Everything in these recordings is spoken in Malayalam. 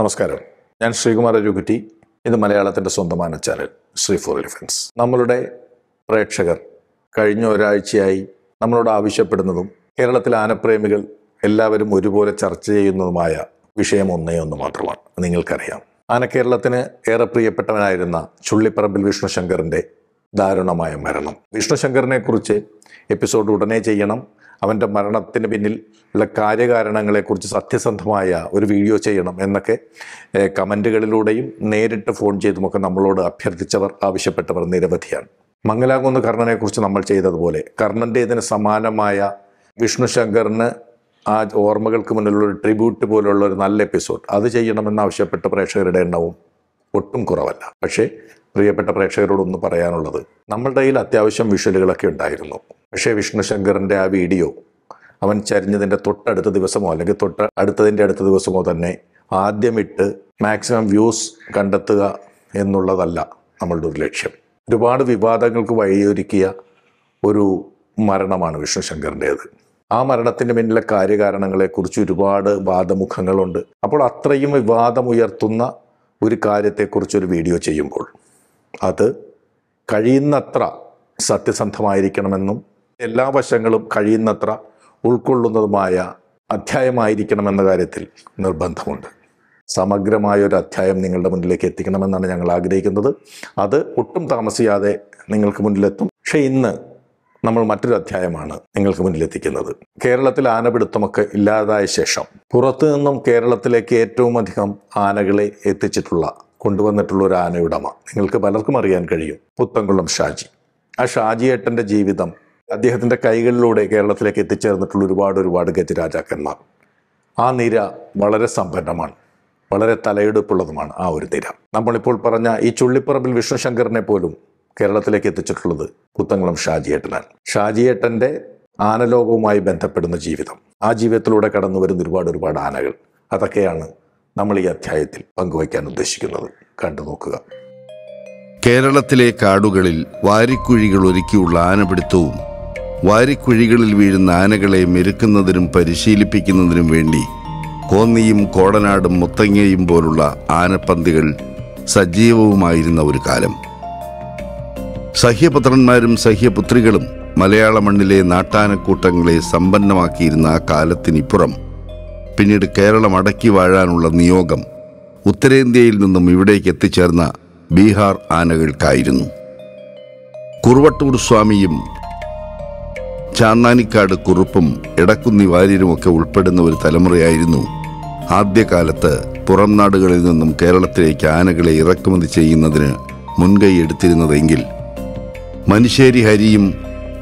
നമസ്കാരം ഞാൻ ശ്രീകുമാർ അരുകുറ്റി ഇത് മലയാളത്തിൻ്റെ സ്വന്തമാന ചാനൽ ശ്രീ ഫോർ എലിഫൻസ് നമ്മളുടെ പ്രേക്ഷകർ കഴിഞ്ഞ ഒരാഴ്ചയായി നമ്മളോട് ആവശ്യപ്പെടുന്നതും കേരളത്തിലെ ആനപ്രേമികൾ എല്ലാവരും ഒരുപോലെ ചർച്ച ചെയ്യുന്നതുമായ വിഷയം ഒന്നേ ഒന്ന് മാത്രമാണ് നിങ്ങൾക്കറിയാം ആനക്കേരളത്തിന് ഏറെ പ്രിയപ്പെട്ടവനായിരുന്ന ചുള്ളിപ്പറമ്പിൽ വിഷ്ണുശങ്കറിൻ്റെ ദാരുണമായ മരണം വിഷ്ണുശങ്കറിനെ കുറിച്ച് എപ്പിസോഡ് ഉടനെ ചെയ്യണം അവൻ്റെ മരണത്തിന് പിന്നിൽ ഉള്ള കാര്യകാരണങ്ങളെക്കുറിച്ച് സത്യസന്ധമായ ഒരു വീഡിയോ ചെയ്യണം എന്നൊക്കെ കമൻറ്റുകളിലൂടെയും നേരിട്ട് ഫോൺ ചെയ്തുമൊക്കെ നമ്മളോട് അഭ്യർത്ഥിച്ചവർ ആവശ്യപ്പെട്ടവർ നിരവധിയാണ് മംഗലാകുന്ന് കർണനെക്കുറിച്ച് നമ്മൾ ചെയ്തതുപോലെ ഇതിന് സമാനമായ വിഷ്ണുശങ്കറിന് ആ ഓർമ്മകൾക്ക് മുന്നിലുള്ള ഒരു ട്രിബ്യൂട്ട് പോലുള്ള ഒരു നല്ല എപ്പിസോഡ് അത് ആവശ്യപ്പെട്ട പ്രേക്ഷകരുടെ എണ്ണവും ഒട്ടും കുറവല്ല പക്ഷേ പ്രിയപ്പെട്ട പ്രേക്ഷകരോടൊന്ന് പറയാനുള്ളത് നമ്മളുടെ കയ്യിൽ അത്യാവശ്യം വിഷ്വലുകളൊക്കെ ഉണ്ടായിരുന്നു പക്ഷേ വിഷ്ണുശങ്കറിൻ്റെ ആ വീഡിയോ അവൻ ചരിഞ്ഞതിൻ്റെ തൊട്ടടുത്ത ദിവസമോ അല്ലെങ്കിൽ തൊട്ട് അടുത്തതിൻ്റെ അടുത്ത ദിവസമോ തന്നെ ആദ്യമിട്ട് മാക്സിമം വ്യൂസ് കണ്ടെത്തുക എന്നുള്ളതല്ല നമ്മളുടെ ഒരു ലക്ഷ്യം ഒരുപാട് വിവാദങ്ങൾക്ക് വഴിയൊരുക്കിയ ഒരു മരണമാണ് വിഷ്ണു ആ മരണത്തിന്റെ പിന്നിലെ കാര്യകാരണങ്ങളെക്കുറിച്ച് ഒരുപാട് വാദമുഖങ്ങളുണ്ട് അപ്പോൾ അത്രയും വിവാദമുയർത്തുന്ന ഒരു കാര്യത്തെക്കുറിച്ചൊരു വീഡിയോ ചെയ്യുമ്പോൾ അത് കഴിയുന്നത്ര സത്യസന്ധമായിരിക്കണമെന്നും എല്ലാ വശങ്ങളും കഴിയുന്നത്ര ഉൾക്കൊള്ളുന്നതുമായ അധ്യായമായിരിക്കണമെന്ന കാര്യത്തിൽ നിർബന്ധമുണ്ട് സമഗ്രമായ ഒരു അധ്യായം നിങ്ങളുടെ മുന്നിലേക്ക് എത്തിക്കണമെന്നാണ് ഞങ്ങൾ ആഗ്രഹിക്കുന്നത് അത് ഒട്ടും താമസിയാതെ നിങ്ങൾക്ക് മുന്നിലെത്തും പക്ഷേ ഇന്ന് നമ്മൾ മറ്റൊരു അധ്യായമാണ് നിങ്ങൾക്ക് മുന്നിലെത്തിക്കുന്നത് കേരളത്തിൽ ആനപിടുത്തമൊക്കെ ഇല്ലാതായ ശേഷം പുറത്തു നിന്നും കേരളത്തിലേക്ക് ഏറ്റവും അധികം ആനകളെ എത്തിച്ചിട്ടുള്ള കൊണ്ടുവന്നിട്ടുള്ള ഒരു ആനയുടമ നിങ്ങൾക്ക് പലർക്കും അറിയാൻ കഴിയും പുത്തൻകുളം ഷാജി ആ ഷാജിയേട്ടൻ്റെ ജീവിതം അദ്ദേഹത്തിൻ്റെ കൈകളിലൂടെ കേരളത്തിലേക്ക് എത്തിച്ചേർന്നിട്ടുള്ള ഒരുപാട് ഒരുപാട് ഗജരാജാക്കന്മാർ ആ നിര വളരെ സമ്പന്നമാണ് വളരെ തലയെടുപ്പുള്ളതുമാണ് ആ ഒരു നിര നമ്മളിപ്പോൾ പറഞ്ഞ ഈ ചുള്ളിപ്പറമ്പിൽ വിഷ്ണുശങ്കറിനെ പോലും കേരളത്തിലേക്ക് എത്തിച്ചിട്ടുള്ളത് കുത്തങ്കുളം ഷാജിയേട്ടനാണ് ഷാജിയേട്ടൻ്റെ ആനലോകവുമായി ബന്ധപ്പെടുന്ന ജീവിതം ആ ജീവിതത്തിലൂടെ കടന്നു വരുന്ന ഒരുപാട് ഒരുപാട് ആനകൾ അതൊക്കെയാണ് നമ്മൾ ഈ അധ്യായത്തിൽ പങ്കുവയ്ക്കാൻ ഉദ്ദേശിക്കുന്നത് കണ്ടു നോക്കുക കേരളത്തിലെ കാടുകളിൽ വാരിക്കുഴികൾ ഒരുക്കിയുള്ള ആനപിടുത്തവും വാരിക്കുഴികളിൽ വീഴുന്ന ആനകളെ മെരുക്കുന്നതിനും പരിശീലിപ്പിക്കുന്നതിനും വേണ്ടി കോന്നിയും കോടനാടും മുത്തങ്ങയും പോലുള്ള ആനപ്പന്തികൾ സജീവവുമായിരുന്ന ഒരു കാലം സഹ്യപുത്രന്മാരും സഹ്യപുത്രികളും മലയാള മണ്ണിലെ നാട്ടാനക്കൂട്ടങ്ങളെ സമ്പന്നമാക്കിയിരുന്ന ആ കാലത്തിനിപ്പുറം പിന്നീട് കേരളം അടക്കി വാഴാനുള്ള നിയോഗം ഉത്തരേന്ത്യയിൽ നിന്നും ഇവിടേക്ക് എത്തിച്ചേർന്ന ബീഹാർ ആനകൾക്കായിരുന്നു കുറുവട്ടൂർ സ്വാമിയും ചാന്നാനിക്കാട് കുറുപ്പും എടക്കുന്നി വാര്യരുമൊക്കെ ഉൾപ്പെടുന്ന ഒരു തലമുറയായിരുന്നു ആദ്യകാലത്ത് പുറംനാടുകളിൽ നാടുകളിൽ നിന്നും കേരളത്തിലേക്ക് ആനകളെ ഇറക്കുമതി ചെയ്യുന്നതിന് മുൻകൈ മനുഷ്യരി ഹരിയും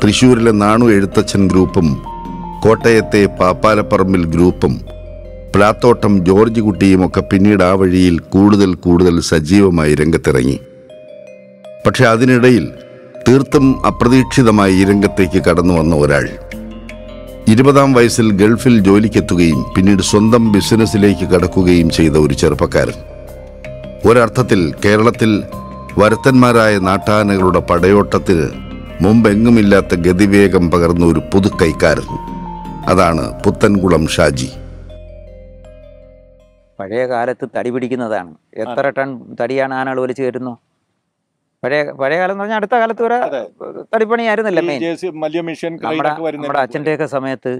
തൃശ്ശൂരിലെ നാണു എഴുത്തച്ഛൻ ഗ്രൂപ്പും കോട്ടയത്തെ പാപ്പാലപ്പറമ്പിൽ ഗ്രൂപ്പും പ്ലാത്തോട്ടം ജോർജ് ഒക്കെ പിന്നീട് ആ വഴിയിൽ കൂടുതൽ കൂടുതൽ സജീവമായി രംഗത്തിറങ്ങി പക്ഷെ അതിനിടയിൽ തീർത്തും അപ്രതീക്ഷിതമായി ഈ രംഗത്തേക്ക് കടന്നു വന്ന ഒരാൾ ഇരുപതാം വയസ്സിൽ ഗൾഫിൽ ജോലിക്കെത്തുകയും പിന്നീട് സ്വന്തം ബിസിനസ്സിലേക്ക് കടക്കുകയും ചെയ്ത ഒരു ചെറുപ്പക്കാരൻ ഒരർത്ഥത്തിൽ കേരളത്തിൽ വരുത്തന്മാരായ നാട്ടാനകളുടെ പടയോട്ടത്തിന് മുമ്പെങ്ങുമില്ലാത്ത ഗതിവേഗം പകർന്ന ഒരു പുതുക്കൈക്കാരൻ അതാണ് പുത്തൻകുളം ഷാജി പഴയ കാലത്ത് തടി പിടിക്കുന്നതാണ് എത്ര ടൺ തടിയാണ് ആനകൾ വലിച്ചു കയറ്റുന്നു പഴയ പഴയ കാലം എന്ന് പറഞ്ഞാൽ അടുത്ത കാലത്ത് വരെ തടിപ്പണിയായിരുന്നില്ല മെയിൻ നമ്മുടെ അച്ഛൻ്റെയൊക്കെ സമയത്ത്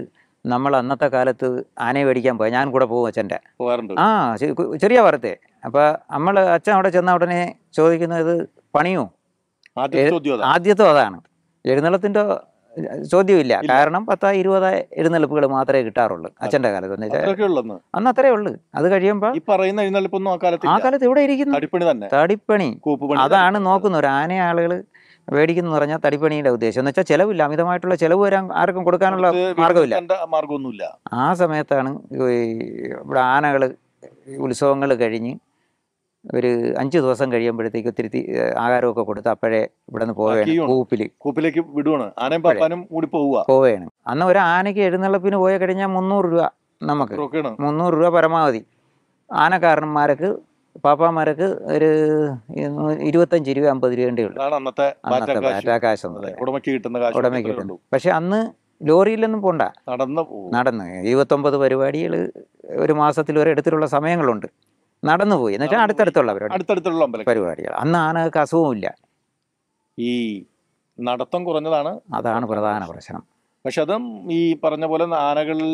നമ്മൾ അന്നത്തെ കാലത്ത് ആനയെ മേടിക്കാൻ പോയ ഞാൻ കൂടെ പോകും അച്ഛൻ്റെ ആ ചെറിയ വാർത്തേ അപ്പോൾ നമ്മൾ അച്ഛൻ അവിടെ ചെന്ന ഉടനെ ചോദിക്കുന്നത് പണിയോ ആദ്യത്തോ അതാണ് എഴുന്നള്ളത്തിൻ്റെ ചോദ്യമില്ല കാരണം പത്താ ഇരുപത് എഴുന്നള്ളിപ്പുകൾ മാത്രമേ കിട്ടാറുള്ളൂ അച്ഛന്റെ കാലത്ത് അന്ന് അത്രേ ഉള്ളൂ അത് കഴിയുമ്പോൾ പറയുന്ന ആ കാലത്ത് ഇവിടെ ഇരിക്കുന്നു തടിപ്പണി അതാണ് നോക്കുന്നത് ഒരു ആനയെ ആളുകൾ മേടിക്കുന്നു പറഞ്ഞാൽ തടിപ്പണിയുടെ ഉദ്ദേശം എന്ന് വെച്ചാൽ ചിലവില്ല അമിതമായിട്ടുള്ള ചിലവ് വരാൻ ആർക്കും കൊടുക്കാനുള്ള മാർഗമില്ല മാർഗമൊന്നുമില്ല ആ സമയത്താണ് ഇവിടെ ആനകൾ ഉത്സവങ്ങൾ കഴിഞ്ഞ് ഒരു അഞ്ച് ദിവസം കഴിയുമ്പോഴത്തേക്ക് ഒത്തിരി ആഹാരമൊക്കെ കൊടുത്ത് അപ്പോഴേ ഇവിടെ നിന്ന് പോവുകയാണ് കൂപ്പിൽ കൂപ്പിലേക്ക് വിടുവാണ് കൂടി പോവുക പോവുകയാണ് അന്ന് ഒരു ആനയ്ക്ക് എഴുന്നള്ളപ്പിന് പോയി കഴിഞ്ഞാൽ മുന്നൂറ് രൂപ നമുക്ക് മുന്നൂറ് രൂപ പരമാവധി ആനക്കാരന്മാർക്ക് പാപ്പാമാരൊക്കെ ഒരു ഇരുപത്തഞ്ച് രൂപ അമ്പത് രൂപ ഉള്ളൂ അന്നത്തെ ഉടമയ്ക്ക് കിട്ടുന്ന കിട്ടുന്നു പക്ഷെ അന്ന് ലോറിയിലൊന്നും പോണ്ട നടന്ന് നടന്ന് ഇരുപത്തൊമ്പത് പരിപാടികൾ ഒരു മാസത്തിൽ വരെ എടുത്തിട്ടുള്ള സമയങ്ങളുണ്ട് നടന്നു പോയി എന്നുവെച്ചാൽ അടുത്തടുത്തുള്ള പരിപാടികൾ അന്ന് ആനകൾക്ക് അസുഖമില്ല ഈ നടത്തം കുറഞ്ഞതാണ് അതാണ് പ്രധാന പ്രശ്നം പക്ഷെ അതും ഈ പറഞ്ഞ പോലെ ആനകളിൽ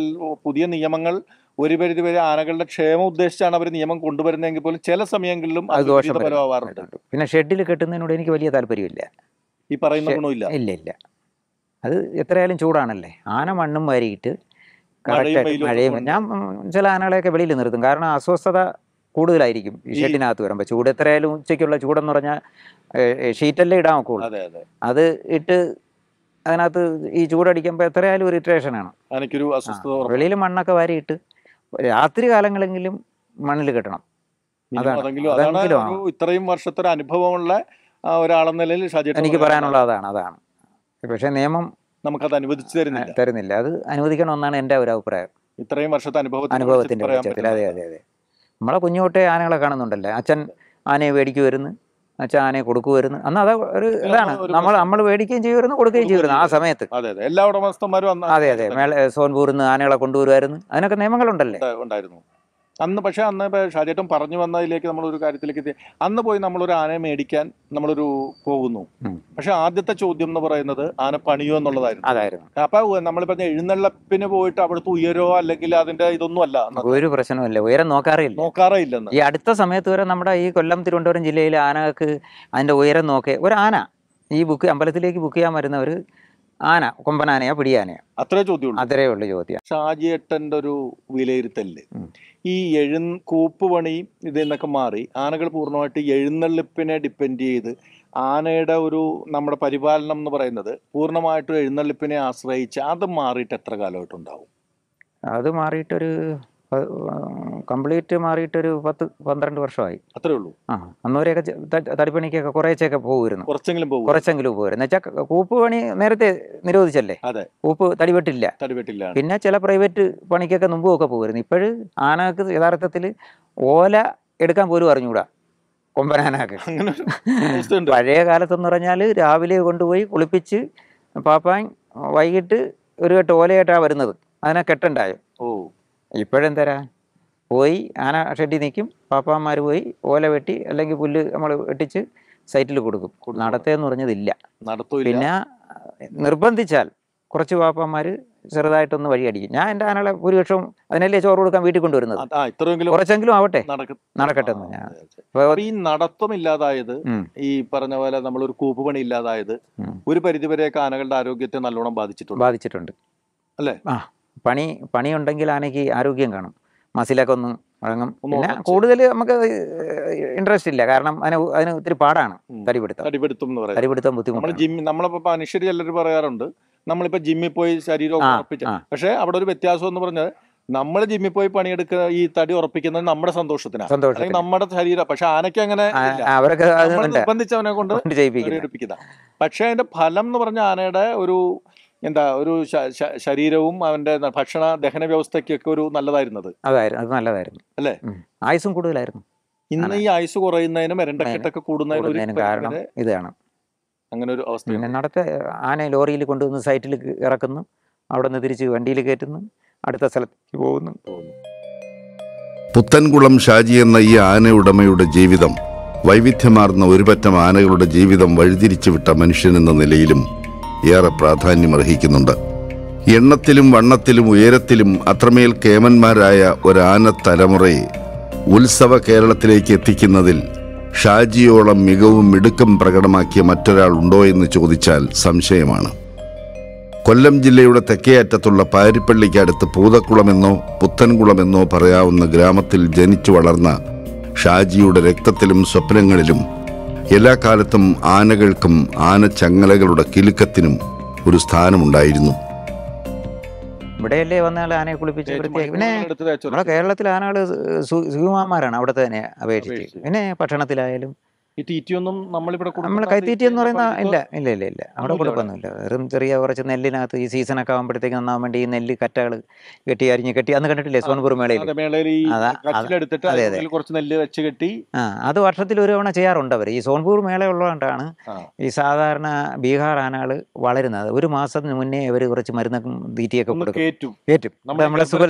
പുതിയ നിയമങ്ങൾ ഒരു പരിധി വരെ ആനകളുടെ ക്ഷേമം ഉദ്ദേശിച്ചാണ് അവർ നിയമം കൊണ്ടുവരുന്നതെങ്കിൽ പോലും ചില സമയങ്ങളിലും അത് ദോഷപരമാവാറുണ്ട് പിന്നെ ഷെഡിൽ കെട്ടുന്നതിനോട് എനിക്ക് വലിയ താല്പര്യമില്ല ഈ പറയുന്ന ഗുണമില്ല ഇല്ല ഇല്ല അത് എത്രയായാലും ചൂടാണല്ലേ ആന മണ്ണും വാരിയിട്ട് കറക്റ്റ് മഴയും ഞാൻ ചില ആനകളെയൊക്കെ വെളിയിൽ നിർത്തും കാരണം അസ്വസ്ഥത കൂടുതലായിരിക്കും ഈ ഷെഡിനകത്ത് വരുമ്പോൾ ചൂട് എത്രയായാലും ഉച്ചയ്ക്കുള്ള ചൂടെന്ന് പറഞ്ഞാൽ ഷീറ്റല്ലേ ഇടാൻ നോക്കൂ അത് ഇട്ട് അതിനകത്ത് ഈ ചൂടടിക്കുമ്പോൾ എത്രയായാലും ഒരു ഇറിറ്റേഷനാണ് വെളിയിൽ മണ്ണൊക്കെ വാരിയിട്ട് രാത്രി കാലങ്ങളെങ്കിലും മണ്ണിൽ കെട്ടണം ഇത്രയും വർഷത്തെ ഒരു അനുഭവമുള്ള ഒരാളെന്ന നിലയിൽ എനിക്ക് പറയാനുള്ള അതാണ് അതാണ് പക്ഷേ നിയമം നമുക്കത് അനുവദിച്ചു തരുന്നില്ല തരുന്നില്ല അത് അനുവദിക്കണമെന്നാണ് എൻ്റെ ഒരു അഭിപ്രായം ഇത്രയും വർഷത്തെ അനുഭവം അനുഭവത്തിൻ്റെ അതെ അതെ അതെ നമ്മളെ കുഞ്ഞുകൊട്ടേ ആനകളെ കാണുന്നുണ്ടല്ലേ അച്ഛൻ ആനയെ മേടിക്കുമായിരുന്നു വെച്ചാൽ ആനയെ കൊടുക്കുമായിരുന്നു അന്ന് അത് ഒരു ഇതാണ് നമ്മൾ നമ്മൾ മേടിക്കുകയും ചെയ്യുമായിരുന്നു കൊടുക്കുകയും ചെയ്യുമായിരുന്നു ആ സമയത്ത് എല്ലാ ഉടമസ്ഥന്മാരും അതെ അതെ സോൻപൂരിൽ നിന്ന് ആനകളെ കൊണ്ടുവരുമായിരുന്നു അതിനൊക്കെ നിയമങ്ങളുണ്ടല്ലേ ഉണ്ടായിരുന്നു അന്ന് പക്ഷേ അന്ന് ഷാജേട്ടൻ പറഞ്ഞു വന്നതിലേക്ക് നമ്മളൊരു കാര്യത്തിലേക്ക് എത്തി അന്ന് പോയി നമ്മളൊരു ആനയെ മേടിക്കാൻ നമ്മളൊരു പോകുന്നു പക്ഷെ ആദ്യത്തെ ചോദ്യം എന്ന് പറയുന്നത് ആന പണിയോ എന്നുള്ളതായിരുന്നു അതായിരുന്നു അപ്പൊ നമ്മൾ പറഞ്ഞ എഴുന്നള്ളപ്പിന് പോയിട്ട് അവിടുത്തെ ഉയരോ അല്ലെങ്കിൽ അതിന്റെ ഇതൊന്നും അല്ല ഒരു പ്രശ്നമില്ല ഉയരം നോക്കാറില്ല ഇല്ലെന്ന് ഈ അടുത്ത സമയത്ത് വരെ നമ്മുടെ ഈ കൊല്ലം തിരുവനന്തപുരം ജില്ലയിലെ ആനകൾക്ക് അതിന്റെ ഉയരം നോക്കേ ഒരു ആന ഈ ബുക്ക് അമ്പലത്തിലേക്ക് ബുക്ക് ചെയ്യാൻ വരുന്നവർ ആന കൊമ്പനാനയാ പിടിയാനയാ അത്രേ ചോദ്യം അത്രേ ഉള്ളു ചോദ്യം ഷാജിയേട്ടൻ്റെ ഒരു വിലയിരുത്തല് ഈ എഴു കൂപ്പ് പണി ഇതിൽ നിന്നൊക്കെ മാറി ആനകൾ പൂർണ്ണമായിട്ട് എഴുന്നള്ളിപ്പിനെ ഡിപ്പെൻഡ് ചെയ്ത് ആനയുടെ ഒരു നമ്മുടെ പരിപാലനം എന്ന് പറയുന്നത് പൂർണ്ണമായിട്ടും എഴുന്നള്ളിപ്പിനെ ആശ്രയിച്ച് അത് മാറിയിട്ട് എത്ര കാലമായിട്ടുണ്ടാവും അത് മാറിയിട്ടൊരു കംപ്ലീറ്റ് മാറിയിട്ടൊരു പത്ത് പന്ത്രണ്ട് വർഷമായി അത്രേ ഉള്ളൂ ആ അന്നവരെയൊക്കെ തടിപ്പണിക്കൊക്കെ കുറേച്ചൊക്കെ പോകുമായിരുന്നു കുറച്ചെങ്കിലും പോകും കുറച്ചെങ്കിലും പോകുമായിരുന്നു എന്നുവെച്ചാൽ കൂപ്പ് പണി നേരത്തെ നിരോധിച്ചല്ലേ കൂപ്പ് തടിപെട്ടില്ല തടിപെട്ടില്ല പിന്നെ ചില പ്രൈവറ്റ് പണിക്കൊക്കെ മുമ്പും ഒക്കെ പോകുമായിരുന്നു ഇപ്പോഴ് ആനകൾക്ക് യഥാർത്ഥത്തിൽ ഓല എടുക്കാൻ പോലും അറിഞ്ഞുകൂടാ കൊമ്പനാനൊക്കെ പഴയ കാലത്തെന്ന് പറഞ്ഞാൽ രാവിലെ കൊണ്ടുപോയി കുളിപ്പിച്ച് പാപ്പാൻ വൈകിട്ട് ഒരു ഓലയായിട്ടാണ് വരുന്നത് അതിനെ കെട്ടുണ്ടായോ ഓ തരാം പോയി ആന ഷെഡി നിൽക്കും പാപ്പാന്മാർ പോയി ഓല വെട്ടി അല്ലെങ്കിൽ പുല്ല് നമ്മൾ വെട്ടിച്ച് സൈറ്റിൽ കൊടുക്കും നടത്തേന്ന് പറഞ്ഞതില്ല പിന്നെ നിർബന്ധിച്ചാൽ കുറച്ച് പാപ്പന്മാർ ചെറുതായിട്ടൊന്ന് അടിക്കും ഞാൻ എൻ്റെ ആനയുടെ ഭൂരിപക്ഷവും അതിനല്ലേ ചോറ് കൊടുക്കാൻ വീട്ടിൽ കൊണ്ടുവരുന്നത് കുറച്ചെങ്കിലും ആവട്ടെ നടക്കട്ടെ ഈ നടത്തം ഇല്ലാതായത് ഈ പറഞ്ഞ പോലെ നമ്മൾ ഒരു കൂപ്പ് പണി ഇല്ലാതായത് ഒരു പരിധിവരെയൊക്കെ ആനകളുടെ ആരോഗ്യത്തെ നല്ലോണം ബാധിച്ചിട്ടുണ്ട് ബാധിച്ചിട്ടുണ്ട് അല്ലേ ആ പണി പണിയുണ്ടെങ്കിൽ ആനയ്ക്ക് ആരോഗ്യം കാണും മസിലൊക്കെ ഒന്ന് വഴങ്ങും പിന്നെ കൂടുതൽ നമുക്ക് ഇൻട്രസ്റ്റ് ഇല്ല കാരണം അതിന് അതിന് ഒത്തിരി പാടാണ് തടിപിടുത്തം തടിപിടുത്തം തടിപിടുത്തം ബുദ്ധിമുട്ട് പറയാറുണ്ട് നമ്മളിപ്പോ ജിമ്മിൽ പോയി ശരീരം ഉറപ്പിച്ച പക്ഷെ അവിടെ ഒരു വ്യത്യാസം എന്ന് പറഞ്ഞാൽ നമ്മൾ ജിമ്മിൽ പോയി പണിയെടുക്കുക ഈ തടി ഉറപ്പിക്കുന്നത് നമ്മുടെ സന്തോഷത്തിനാണ് സന്തോഷം നമ്മുടെ ശരീരം പക്ഷെ ആനയ്ക്ക് അങ്ങനെ അവരൊക്കെ നിർബന്ധിച്ചവനെ കൊണ്ട് പക്ഷെ അതിന്റെ ഫലം എന്ന് പറഞ്ഞ ആനയുടെ ഒരു എന്താ ഒരു ശരീരവും അവന്റെ ഭക്ഷണ ദഹന വ്യവസ്ഥയ്ക്കൊക്കെ ഒരു നല്ലതായിരുന്നത് അതായിരുന്നു അത് നല്ലതായിരുന്നു അല്ലേ ആയുസും കൂടുതലായിരുന്നു ഇന്ന് ഈ ആയുസ് കുറയുന്നതിനും മരണ്ടക്കെട്ടൊക്കെ കൂടുന്നതിനും കാരണം ഇതാണ് അങ്ങനെ ഒരു അവസ്ഥ പിന്നെ നടത്ത ആന ലോറിയിൽ കൊണ്ടുവന്ന് സൈറ്റിൽ ഇറക്കുന്നു അവിടെ നിന്ന് തിരിച്ച് വണ്ടിയിൽ കയറ്റുന്നു അടുത്ത സ്ഥലത്തേക്ക് പോകുന്നു പുത്തൻകുളം ഷാജി എന്ന ഈ ആന ഉടമയുടെ ജീവിതം വൈവിധ്യമാർന്ന ഒരുപറ്റം ആനകളുടെ ജീവിതം വഴിതിരിച്ചുവിട്ട എന്ന നിലയിലും ഏറെ പ്രാധാന്യമർഹിക്കുന്നുണ്ട് എണ്ണത്തിലും വണ്ണത്തിലും ഉയരത്തിലും അത്രമേൽ കേമന്മാരായ ഒരാന തലമുറയെ ഉത്സവ കേരളത്തിലേക്ക് എത്തിക്കുന്നതിൽ ഷാജിയോളം മികവും മിടുക്കം പ്രകടമാക്കിയ മറ്റൊരാൾ ഉണ്ടോ എന്ന് ചോദിച്ചാൽ സംശയമാണ് കൊല്ലം ജില്ലയുടെ തെക്കേയറ്റത്തുള്ള പാരിപ്പള്ളിക്കടുത്ത് പൂതക്കുളമെന്നോ പുത്തൻകുളമെന്നോ പറയാവുന്ന ഗ്രാമത്തിൽ ജനിച്ചു വളർന്ന ഷാജിയുടെ രക്തത്തിലും സ്വപ്നങ്ങളിലും എല്ലാ കാലത്തും ആനകൾക്കും ആനച്ചങ്ങലകളുടെ കിലുക്കത്തിനും ഒരു സ്ഥാനമുണ്ടായിരുന്നു ഇവിടെയല്ലേ വന്നയാൾ ആനയെ കുളിപ്പിച്ച് വൃത്തിയാക്കി പിന്നെ നമ്മുടെ കേരളത്തിൽ ആനകൾ സുഖിമാന്മാരാണ് അവിടെ തന്നെ അപേക്ഷിച്ച് പിന്നെ ഭക്ഷണത്തിലായാലും ഈ തീറ്റിയൊന്നും നമ്മളിവിടെ നമ്മൾ കൈത്തീറ്റി എന്ന് പറയുന്ന ഇല്ല ഇല്ല ഇല്ല ഇല്ല അവിടെ കൊടുക്കൊന്നുമില്ല വെറും ചെറിയ കുറച്ച് നെല്ലിനകത്ത് ഈ സീസണൊക്കെ ആകുമ്പോഴത്തേക്ക് നന്നാവാൻ വേണ്ടി ഈ നെല്ല് കറ്റകൾ കെട്ടി അരിഞ്ഞ് കെട്ടി അന്ന് കണ്ടിട്ടില്ലേ സോൺപൂർ മേളയിൽ അതെ അതെ കുറച്ച് നെല്ല് വെച്ച് കെട്ടി ആ അത് വർഷത്തിൽ ഒരു തവണ ചെയ്യാറുണ്ട് അവർ ഈ സോൺപൂർ മേളയുള്ളതുകൊണ്ടാണ് ഈ സാധാരണ ബീഹാർ ആനകൾ വളരുന്നത് ഒരു മാസത്തിന് മുന്നേ അവർ കുറച്ച് മരുന്ന് തീറ്റിയൊക്കെ കൊടുക്കും ഏറ്റും നമ്മുടെ സുഖ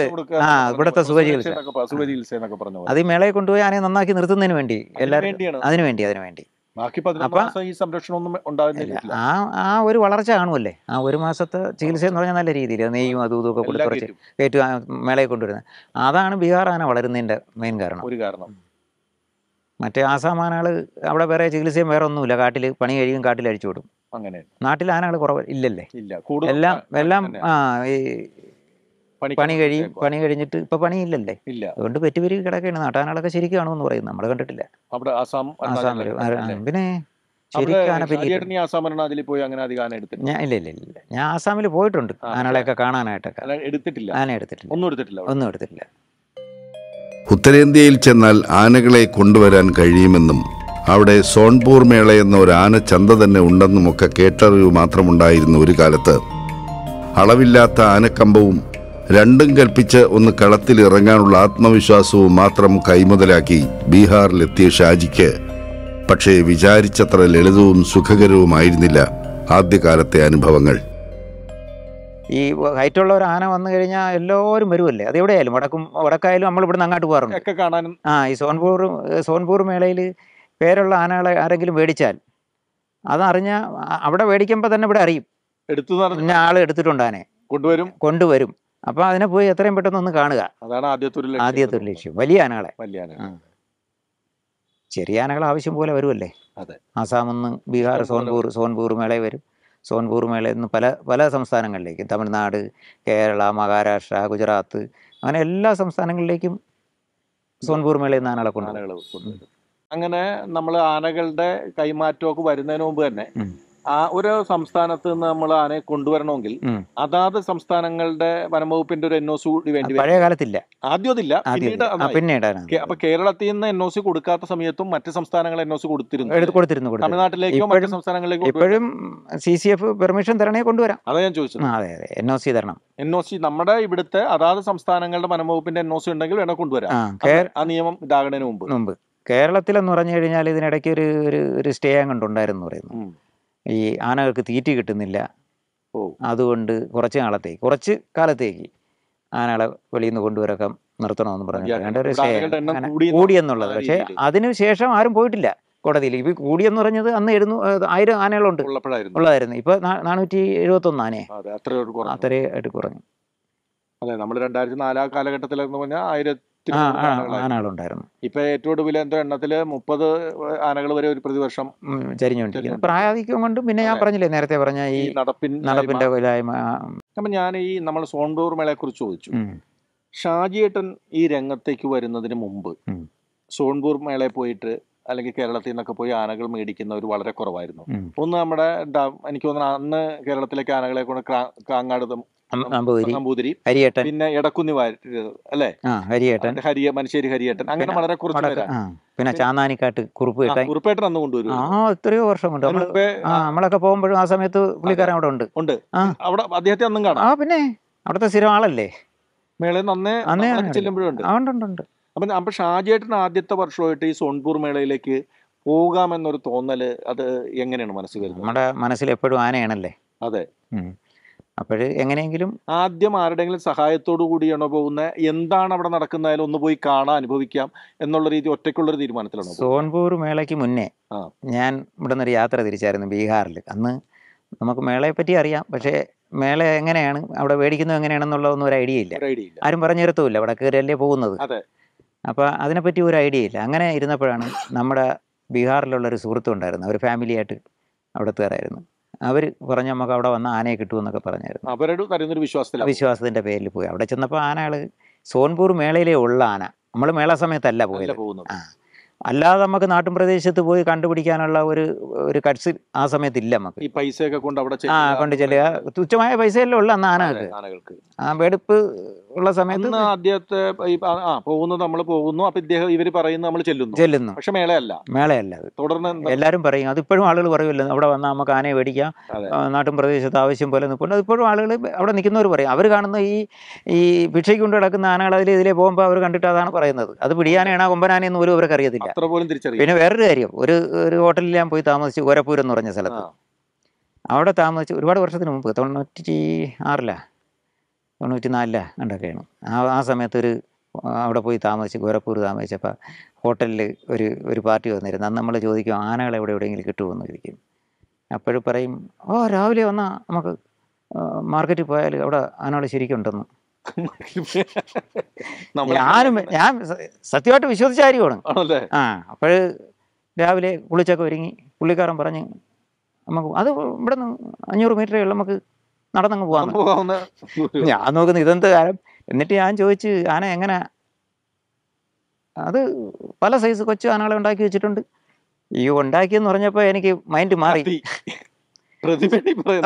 ആ ഇവിടുത്തെ സുഖചികിത്സ അത് ഈ മേളയെ കൊണ്ടുപോയി ആനയെ നന്നാക്കി നിർത്തുന്നതിന് വേണ്ടി എല്ലാവരും അതിനു വേണ്ടി അതിന് അതിന് വേണ്ടി ഈ ആ ആ ഒരു വളർച്ച കാണുമല്ലേ ആ ഒരു മാസത്തെ ചികിത്സ എന്ന് പറഞ്ഞാൽ നല്ല രീതിയിൽ നെയ്യും അതും ഇതും ഒക്കെ കൊടുത്ത് കുറച്ച് കയറ്റി മേളയിൽ കൊണ്ടുവരുന്നത് അതാണ് ബീഹാർ ആന വളരുന്നതിൻ്റെ മെയിൻ കാരണം ഒരു കാരണം മറ്റേ ആസാം ആനകൾ അവിടെ വേറെ ചികിത്സയും വേറെ ഒന്നുമില്ല കാട്ടിൽ പണി കഴിയും കാട്ടിൽ അഴിച്ചു വിടും അങ്ങനെ നാട്ടിൽ ആനകൾ കുറവ് ഇല്ലല്ലേ എല്ലാം എല്ലാം ആ ഈ പണി കഴിയും പണി കഴിഞ്ഞിട്ട് ഇപ്പൊ പണിയില്ലല്ലേ ഇല്ല അതുകൊണ്ട് പെറ്റുപെരുകി കിടക്കുകയാണ് നാട്ടാനാളൊക്കെ ശരിക്കാണെന്ന് പറയുന്നു നമ്മൾ കണ്ടിട്ടില്ല അവിടെ പിന്നെ ഇല്ല ഇല്ല ഞാൻ ആസാമിൽ പോയിട്ടുണ്ട് ആനകളെയൊക്കെ കാണാനായിട്ടൊക്കെ ആന ഒന്നും ഒന്നും ഉത്തരേന്ത്യയിൽ ചെന്നാൽ ആനകളെ കൊണ്ടുവരാൻ കഴിയുമെന്നും അവിടെ സോൺപൂർ മേള എന്ന ഒരു ചന്ത തന്നെ ഒക്കെ കേട്ടറിവ് മാത്രമുണ്ടായിരുന്നു ഒരു കാലത്ത് അളവില്ലാത്ത ആനക്കമ്പവും രണ്ടും കൽപ്പിച്ച് ഒന്ന് ഇറങ്ങാനുള്ള ആത്മവിശ്വാസവും മാത്രം കൈമുതലാക്കി ബീഹാറിലെത്തിയ ഷാജിക്ക് പക്ഷേ വിചാരിച്ചത്ര ലളിതവും സുഖകരവുമായിരുന്നില്ല ആദ്യകാലത്തെ അനുഭവങ്ങൾ ഈ ഹൈറ്റുള്ള ഒരു ആന വന്നു കഴിഞ്ഞാൽ എല്ലാവരും വരുമല്ലേ അത് എവിടെയായാലും വടക്കും വടക്കായാലും നമ്മൾ ഇവിടുന്ന് അങ്ങോട്ട് പോകാറുണ്ട് ആ ഈ സോൺപൂർ സോൺപൂർ മേളയിൽ പേരുള്ള ആനകളെ ആരെങ്കിലും മേടിച്ചാൽ അതറിഞ്ഞ അവിടെ മേടിക്കുമ്പോൾ തന്നെ ഇവിടെ അറിയും എടുത്തു ആൾ എടുത്തിട്ടുണ്ട് ആനെ കൊണ്ടുവരും കൊണ്ടുവരും അപ്പൊ അതിനെ പോയി എത്രയും പെട്ടെന്ന് ഒന്ന് കാണുക അതാണ് ആദ്യത്തെ ഒരു ലക്ഷ്യം വലിയ ആനകളെ വലിയ ആനകളെ ചെറിയ ആനകൾ ആവശ്യം പോലെ വരുമല്ലേ ആസാം നിന്ന് ബീഹാർ സോൻപൂർ സോൻപൂർ മേള വരും സോൻപൂർ മേള നിന്ന് പല പല സംസ്ഥാനങ്ങളിലേക്കും തമിഴ്നാട് കേരള മഹാരാഷ്ട്ര ഗുജറാത്ത് അങ്ങനെ എല്ലാ സംസ്ഥാനങ്ങളിലേക്കും സോൻപൂർ മേള നിന്ന് ആനകളെ കൊണ്ടുപോകും അങ്ങനെ നമ്മൾ ആനകളുടെ കൈമാറ്റമൊക്കെ വരുന്നതിന് മുമ്പ് തന്നെ ആ ഒരു സംസ്ഥാനത്ത് നിന്ന് നമ്മൾ ആനയെ കൊണ്ടുവരണമെങ്കിൽ അതാത് സംസ്ഥാനങ്ങളുടെ വനംവകുപ്പിന്റെ ഒരു എൻ ഒ സി കൂടി വേണ്ടി പഴയ കാലത്തില്ല ആദ്യമില്ല പിന്നീട് അപ്പൊ കേരളത്തിൽ നിന്ന് എൻ ഒ സി കൊടുക്കാത്ത സമയത്തും മറ്റ് സംസ്ഥാനങ്ങൾ എൻ ഒ സി കൊടുത്തിരുന്നു കൊടുത്തിരുന്നു തമിഴ്നാട്ടിലേക്കോ മറ്റ് സംസ്ഥാനങ്ങളിലേക്കോ ഇപ്പോഴും സി സി എഫ് പെർമിഷൻ തരണേ കൊണ്ടുവരാം അതാ ഞാൻ ചോദിച്ചത് അതെ അതെ എൻ ഒ സി തരണം എൻ ഒ സി നമ്മുടെ ഇവിടുത്തെ അതാത് സംസ്ഥാനങ്ങളുടെ വനംവകുപ്പിന്റെ എൻ ഒ സി ഉണ്ടെങ്കിൽ വേണം കൊണ്ടുവരാം ആ നിയമം ഇതാകുന്നതിന് മുമ്പ് മുമ്പ് കേരളത്തിലെന്ന് പറഞ്ഞു കഴിഞ്ഞാൽ ഇതിനിടയ്ക്ക് ഒരു ഒരു സ്റ്റേ അങ്ങ് ഉണ്ടായിരുന്നു പറയുന്നു ഈ ആനകൾക്ക് തീറ്റി കിട്ടുന്നില്ല അതുകൊണ്ട് കുറച്ച് നാളത്തേക്ക് കുറച്ച് കാലത്തേക്ക് ആനകളെ വെളിയിൽ നിന്ന് കൊണ്ടുവരൊക്കെ നിർത്തണമെന്ന് പറഞ്ഞു കൂടിയെന്നുള്ളത് പക്ഷേ അതിനുശേഷം ആരും പോയിട്ടില്ല കോടതിയിൽ ഇപ്പൊ കൂടിയെന്ന് പറഞ്ഞത് അന്ന് എഴുന്നു ആയിരം ആനകളുണ്ട് ഉള്ളതായിരുന്നു ഇപ്പൊ നാനൂറ്റി ഒന്ന് ആനയെ അത്രയായിട്ട് കുറഞ്ഞു അതെ നമ്മൾ രണ്ടായിരത്തി നാലാം കാലഘട്ടത്തിൽ പറഞ്ഞാൽ ആയിരത്തി ആനകളുണ്ടായിരുന്നു ഇപ്പൊ ഏറ്റവും ഒടുവിൽ എന്തോ എണ്ണത്തില് മുപ്പത് ആനകൾ വരെ ഒരു പ്രതിവർഷം ചരിഞ്ഞുകൊണ്ടിരിക്കുന്നത് പ്രായാധിക്യം കൊണ്ടും പിന്നെ ഞാൻ പറഞ്ഞില്ലേ നേരത്തെ പറഞ്ഞ ഈ നടപ്പിൻ നടപ്പിന്റെ ഇല്ലായ്മ അപ്പൊ ഞാൻ ഈ നമ്മൾ സോൺബൂർ മേളയെ കുറിച്ച് ചോദിച്ചു ഷാജിയേട്ടൻ ഈ രംഗത്തേക്ക് വരുന്നതിന് മുമ്പ് സോൺപൂർ മേളയിൽ പോയിട്ട് അല്ലെങ്കിൽ കേരളത്തിൽ നിന്നൊക്കെ പോയി ആനകൾ മേടിക്കുന്നവർ വളരെ കുറവായിരുന്നു ഒന്ന് നമ്മുടെ എനിക്ക് തോന്നുന്നു അന്ന് കേരളത്തിലേക്ക് ആനകളെ കൊണ്ട് കാങ്ങാട് നമ്പൂതിരി ഹരിയേട്ടൻ പിന്നെ ഇടക്കുന്നി വാര്യർ അല്ലേ ഹരിയേട്ടൻ ഹരിയ മനുശ്ശേരി ഹരിയേട്ടൻ അങ്ങനെ വളരെ കുറച്ച് പിന്നെ ചാന്നാനിക്കാട്ട് കുറുപ്പ് കുറുപ്പേട്ടൻ അന്ന് കൊണ്ടുവരും ആ എത്രയോ വർഷം ഉണ്ട് നമ്മളൊക്കെ പോകുമ്പോഴും ആ സമയത്ത് പുള്ളിക്കാരൻ അവിടെ ഉണ്ട് ഉണ്ട് അവിടെ അദ്ദേഹത്തെ അന്നും കാണാം ആ പിന്നെ അവിടുത്തെ സ്ഥിരം ആളല്ലേ മേളയിൽ നിന്ന് ഉണ്ട് ചെല്ലുമ്പോഴും ഉണ്ട് ഉണ്ട് ഉണ്ട് അപ്പം അപ്പം ഷാജിയേട്ടൻ ആദ്യത്തെ വർഷമായിട്ട് ഈ സോൺപൂർ മേളയിലേക്ക് പോകാമെന്നൊരു തോന്നൽ അത് എങ്ങനെയാണ് മനസ്സിൽ വരുന്നത് നമ്മുടെ മനസ്സിൽ എപ്പോഴും ആനയാണല്ലേ അതെ അപ്പോൾ എങ്ങനെയെങ്കിലും ആദ്യം ആരുടെങ്കിലും സഹായത്തോടു കൂടിയാണോ പോകുന്നത് എന്താണ് അവിടെ നടക്കുന്നതിൽ ഒന്ന് പോയി കാണാൻ അനുഭവിക്കാം എന്നുള്ള രീതി ഒറ്റയ്ക്കുള്ളൊരു തീരുമാനത്തിലാണ് സോൺപൂർ മേളയ്ക്ക് മുന്നേ ഞാൻ ഇവിടെ നിന്നൊരു യാത്ര തിരിച്ചായിരുന്നു ബീഹാറിൽ അന്ന് നമുക്ക് മേളയെ പറ്റി അറിയാം പക്ഷേ മേള എങ്ങനെയാണ് അവിടെ മേടിക്കുന്നത് എങ്ങനെയാണെന്നുള്ള ഒന്നും ഒരു ഐഡിയ ഇല്ല ആരും പറഞ്ഞു തരത്തുമില്ല അവിടെ കയറിയല്ലേ പോകുന്നത് അപ്പോൾ അതിനെപ്പറ്റി ഒരു ഐഡിയ ഇല്ല അങ്ങനെ ഇരുന്നപ്പോഴാണ് നമ്മുടെ ബീഹാറിലുള്ള ഒരു സുഹൃത്തുണ്ടായിരുന്നു അവർ ഫാമിലിയായിട്ട് അവിടത്തുകാരായിരുന്നു അവർ പറഞ്ഞു നമുക്ക് അവിടെ വന്ന ആനയെ കിട്ടുമെന്നൊക്കെ പറഞ്ഞായിരുന്നു അവരുടെ വിശ്വാസത്തിൽ വിശ്വാസത്തിന്റെ പേരിൽ പോയി അവിടെ ചെന്നപ്പോൾ ആനകൾ സോൻപൂർ മേളയിലേ ഉള്ള ആന നമ്മൾ മേള സമയത്തല്ല പോയത് ആ അല്ലാതെ നമുക്ക് നാട്ടിൻ പ്രദേശത്ത് പോയി കണ്ടുപിടിക്കാനുള്ള ഒരു ഒരു കട്സ് ആ സമയത്തില്ല നമുക്ക് ഈ പൈസയൊക്കെ കൊണ്ട് അവിടെ ആ കൊണ്ട് ചെല്ലുക തുച്ഛമായ പൈസയല്ലേ ഉള്ള അന്ന് ആ വെടുപ്പ് ഉള്ള സമയത്ത് ആദ്യത്തെ പോകുന്നു നമ്മൾ പോകുന്നു അപ്പൊ ഇദ്ദേഹം ഇവര് പറയുന്നു നമ്മൾ ചെല്ലുന്നു ചെല്ലുന്നു പക്ഷെ മേളയല്ല മേളയല്ല തുടർന്ന് എല്ലാരും പറയും അതിപ്പോഴും ആളുകൾ പറയുമല്ലോ അവിടെ വന്നാൽ നമുക്ക് ആനയെ മേടിക്കാം നാട്ടിൻ പ്രദേശത്ത് ആവശ്യം പോലെ നിൽക്കുന്നു അതിപ്പോഴും ആളുകൾ അവിടെ നിൽക്കുന്നവർ പറയും അവർ കാണുന്ന ഈ ഈ ഭിക്ഷയ്ക്ക് കൊണ്ട് കിടക്കുന്ന ആനകൾ അതിൽ ഇതിലേ പോകുമ്പോൾ അവർ കണ്ടിട്ട് അതാണ് പറയുന്നത് അത് പിടിയാനയാണ് കൊമ്പനാനെന്ന് പോലും അവർക്ക് അറിയത്തില്ല അത്ര പോലും തിരിച്ചറിയാം പിന്നെ വേറൊരു കാര്യം ഒരു ഒരു ഹോട്ടലിൽ ഞാൻ പോയി താമസിച്ചു ഓരപ്പൂരം എന്ന് പറഞ്ഞ സ്ഥലത്ത് അവിടെ താമസിച്ച് ഒരുപാട് വർഷത്തിന് മുമ്പ് തൊണ്ണൂറ്റി ആറിലാ തൊണ്ണൂറ്റി നാലിലാ കണ്ടൊക്കെയാണ് ആ ആ സമയത്ത് ഒരു അവിടെ പോയി താമസിച്ച് ഗോരപ്പൂർ താമസിച്ചപ്പോൾ ഹോട്ടലിൽ ഒരു ഒരു പാർട്ടി വന്നിരുന്നു അന്ന് നമ്മൾ ചോദിക്കും ആനകൾ എവിടെ എവിടെയെങ്കിലും കിട്ടുമെന്ന് ചോദിക്കും അപ്പോഴും പറയും ഓ രാവിലെ വന്നാൽ നമുക്ക് മാർക്കറ്റിൽ പോയാൽ അവിടെ ആനകൾ ശരിക്കുണ്ടെന്ന് ഞാനും ഞാൻ സത്യമായിട്ട് വിശ്വസിച്ചായിരിക്കും ആ അപ്പോൾ രാവിലെ കുളിച്ചൊക്കെ ഒരുങ്ങി പുള്ളിക്കാരൻ പറഞ്ഞ് നമുക്ക് അത് ഇവിടെ നിന്ന് അഞ്ഞൂറ് മീറ്ററേ ഉള്ളൂ നമുക്ക് നടന്നങ്ങ് പോകാം ഞാൻ നോക്കുന്നു ഇതെന്ത് കാലം എന്നിട്ട് ഞാൻ ചോദിച്ച് ആന എങ്ങനെ അത് പല സൈസ് കൊച്ചു ആനകളെ ഉണ്ടാക്കി വെച്ചിട്ടുണ്ട് ഈ ഉണ്ടാക്കിയെന്ന് പറഞ്ഞപ്പോൾ എനിക്ക് മൈൻഡ് മാറി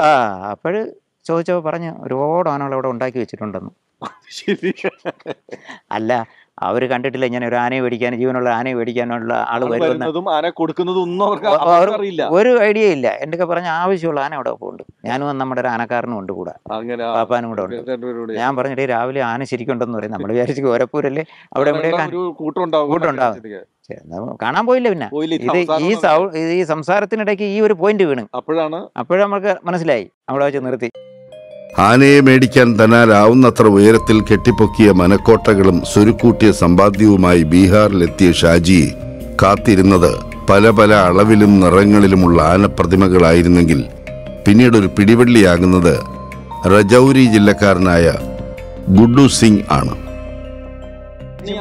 ആ അപ്പോഴ് ചോദിച്ചപ്പോൾ പറഞ്ഞു ഒരുപാട് ആനകൾ അവിടെ ഉണ്ടാക്കി വെച്ചിട്ടുണ്ടെന്ന് അല്ല അവർ കണ്ടിട്ടില്ല ഇങ്ങനെ ഒരു ആനയെ മേടിക്കാൻ ജീവനുള്ള ആനയെ മേടിക്കാനുള്ള ആൾ വരുന്നതും കൊടുക്കുന്നതും ഒന്നും ഒരു ഐഡിയ ഇല്ല എന്റെ പറഞ്ഞ ആവശ്യമുള്ള ആന അവിടെ പോകുന്നുണ്ട് ഞാനും നമ്മുടെ ഒരു ആനക്കാരനും ഉണ്ട് കൂടെ പാപ്പാനും കൂടെ ഉണ്ട് ഞാൻ പറഞ്ഞിട്ട് രാവിലെ ആന ശരിക്കുണ്ടെന്ന് പറയും നമ്മൾ വിചാരിച്ച് ഓരപ്പൂരല്ലേ അവിടെ കൂട്ടുണ്ടാവും കാണാൻ പോയില്ല പിന്നെ ഇത് ഈ ഈ സംസാരത്തിനിടയ്ക്ക് ഈ ഒരു പോയിന്റ് വീണ് അപ്പോഴാണ് അപ്പോഴാണ് നമുക്ക് മനസ്സിലായി അവിടെ വെച്ച് നിർത്തി ആനയെ മേടിക്കാൻ തന്നാലാവുന്നത്ര ഉയരത്തിൽ കെട്ടിപ്പൊക്കിയ മനക്കോട്ടകളും സുരുക്കൂട്ടിയ സമ്പാദ്യവുമായി ബീഹാറിലെത്തിയ ഷാജി കാത്തിരുന്നത് പല പല അളവിലും നിറങ്ങളിലുമുള്ള ആനപ്രതിമകളായിരുന്നെങ്കിൽ പിന്നീട് ഒരു പിടിവള്ളിയാകുന്നത് റജൌരി ജില്ലക്കാരനായ ഗുഡു സിംഗ് ആണ്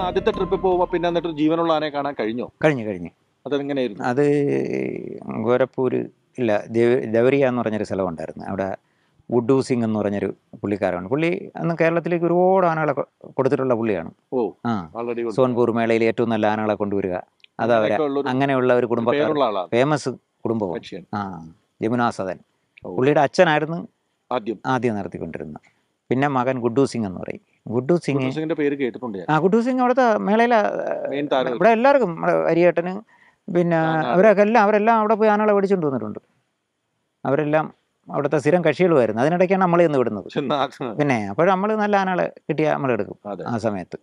ആദ്യത്തെ ട്രിപ്പ് പോകുമ്പോൾ പിന്നെ എന്നിട്ട് ജീവനുള്ള ആനയെ കാണാൻ കഴിഞ്ഞോ കഴിഞ്ഞു കഴിഞ്ഞു അതെങ്ങനെയായിരുന്നു അത് ഗോരപ്പൂര് ഇല്ല ദേവരിയ എന്ന് പറഞ്ഞൊരു സ്ഥലമുണ്ടായിരുന്നു അവിടെ വുഡു സിംഗ് എന്ന് പറഞ്ഞൊരു പുള്ളിക്കാരാണ് പുള്ളി അന്ന് കേരളത്തിലേക്ക് ഒരുപാട് ആനകളെ കൊടുത്തിട്ടുള്ള പുള്ളിയാണ് ആ സോൻപൂർ മേളയിൽ ഏറ്റവും നല്ല ആനകളെ കൊണ്ടുവരിക അതവരെ അങ്ങനെയുള്ള ഒരു കുടുംബ ഫേമസ് കുടുംബവും ആ യമുനാസദൻ പുള്ളിയുടെ അച്ഛനായിരുന്നു ആദ്യം ആദ്യം നടത്തിക്കൊണ്ടിരുന്നത് പിന്നെ മകൻ ഗുഡു സിംഗ് എന്ന് പറയും ഗുഡു സിംഗ് പേര് കേട്ടിട്ടുണ്ട് ആ ഗുഡു സിംഗ് അവിടുത്തെ മേളയിലെ ഇവിടെ എല്ലാവർക്കും അരിയേട്ടന് പിന്നെ അവരൊക്കെ എല്ലാം അവരെല്ലാം അവിടെ പോയി ആനകളെ മേടിച്ചുകൊണ്ട് വന്നിട്ടുണ്ട് അവരെല്ലാം അവിടുത്തെ സ്ഥിരം കക്ഷികൾ വരുന്നത് അതിനിടയ്ക്കാണ് നമ്മളെ ഒന്ന് വിടുന്നത് പിന്നെ അപ്പോൾ നമ്മൾ നല്ല ആനകളെ കിട്ടിയാൽ നമ്മൾ എടുക്കും ആ സമയത്ത്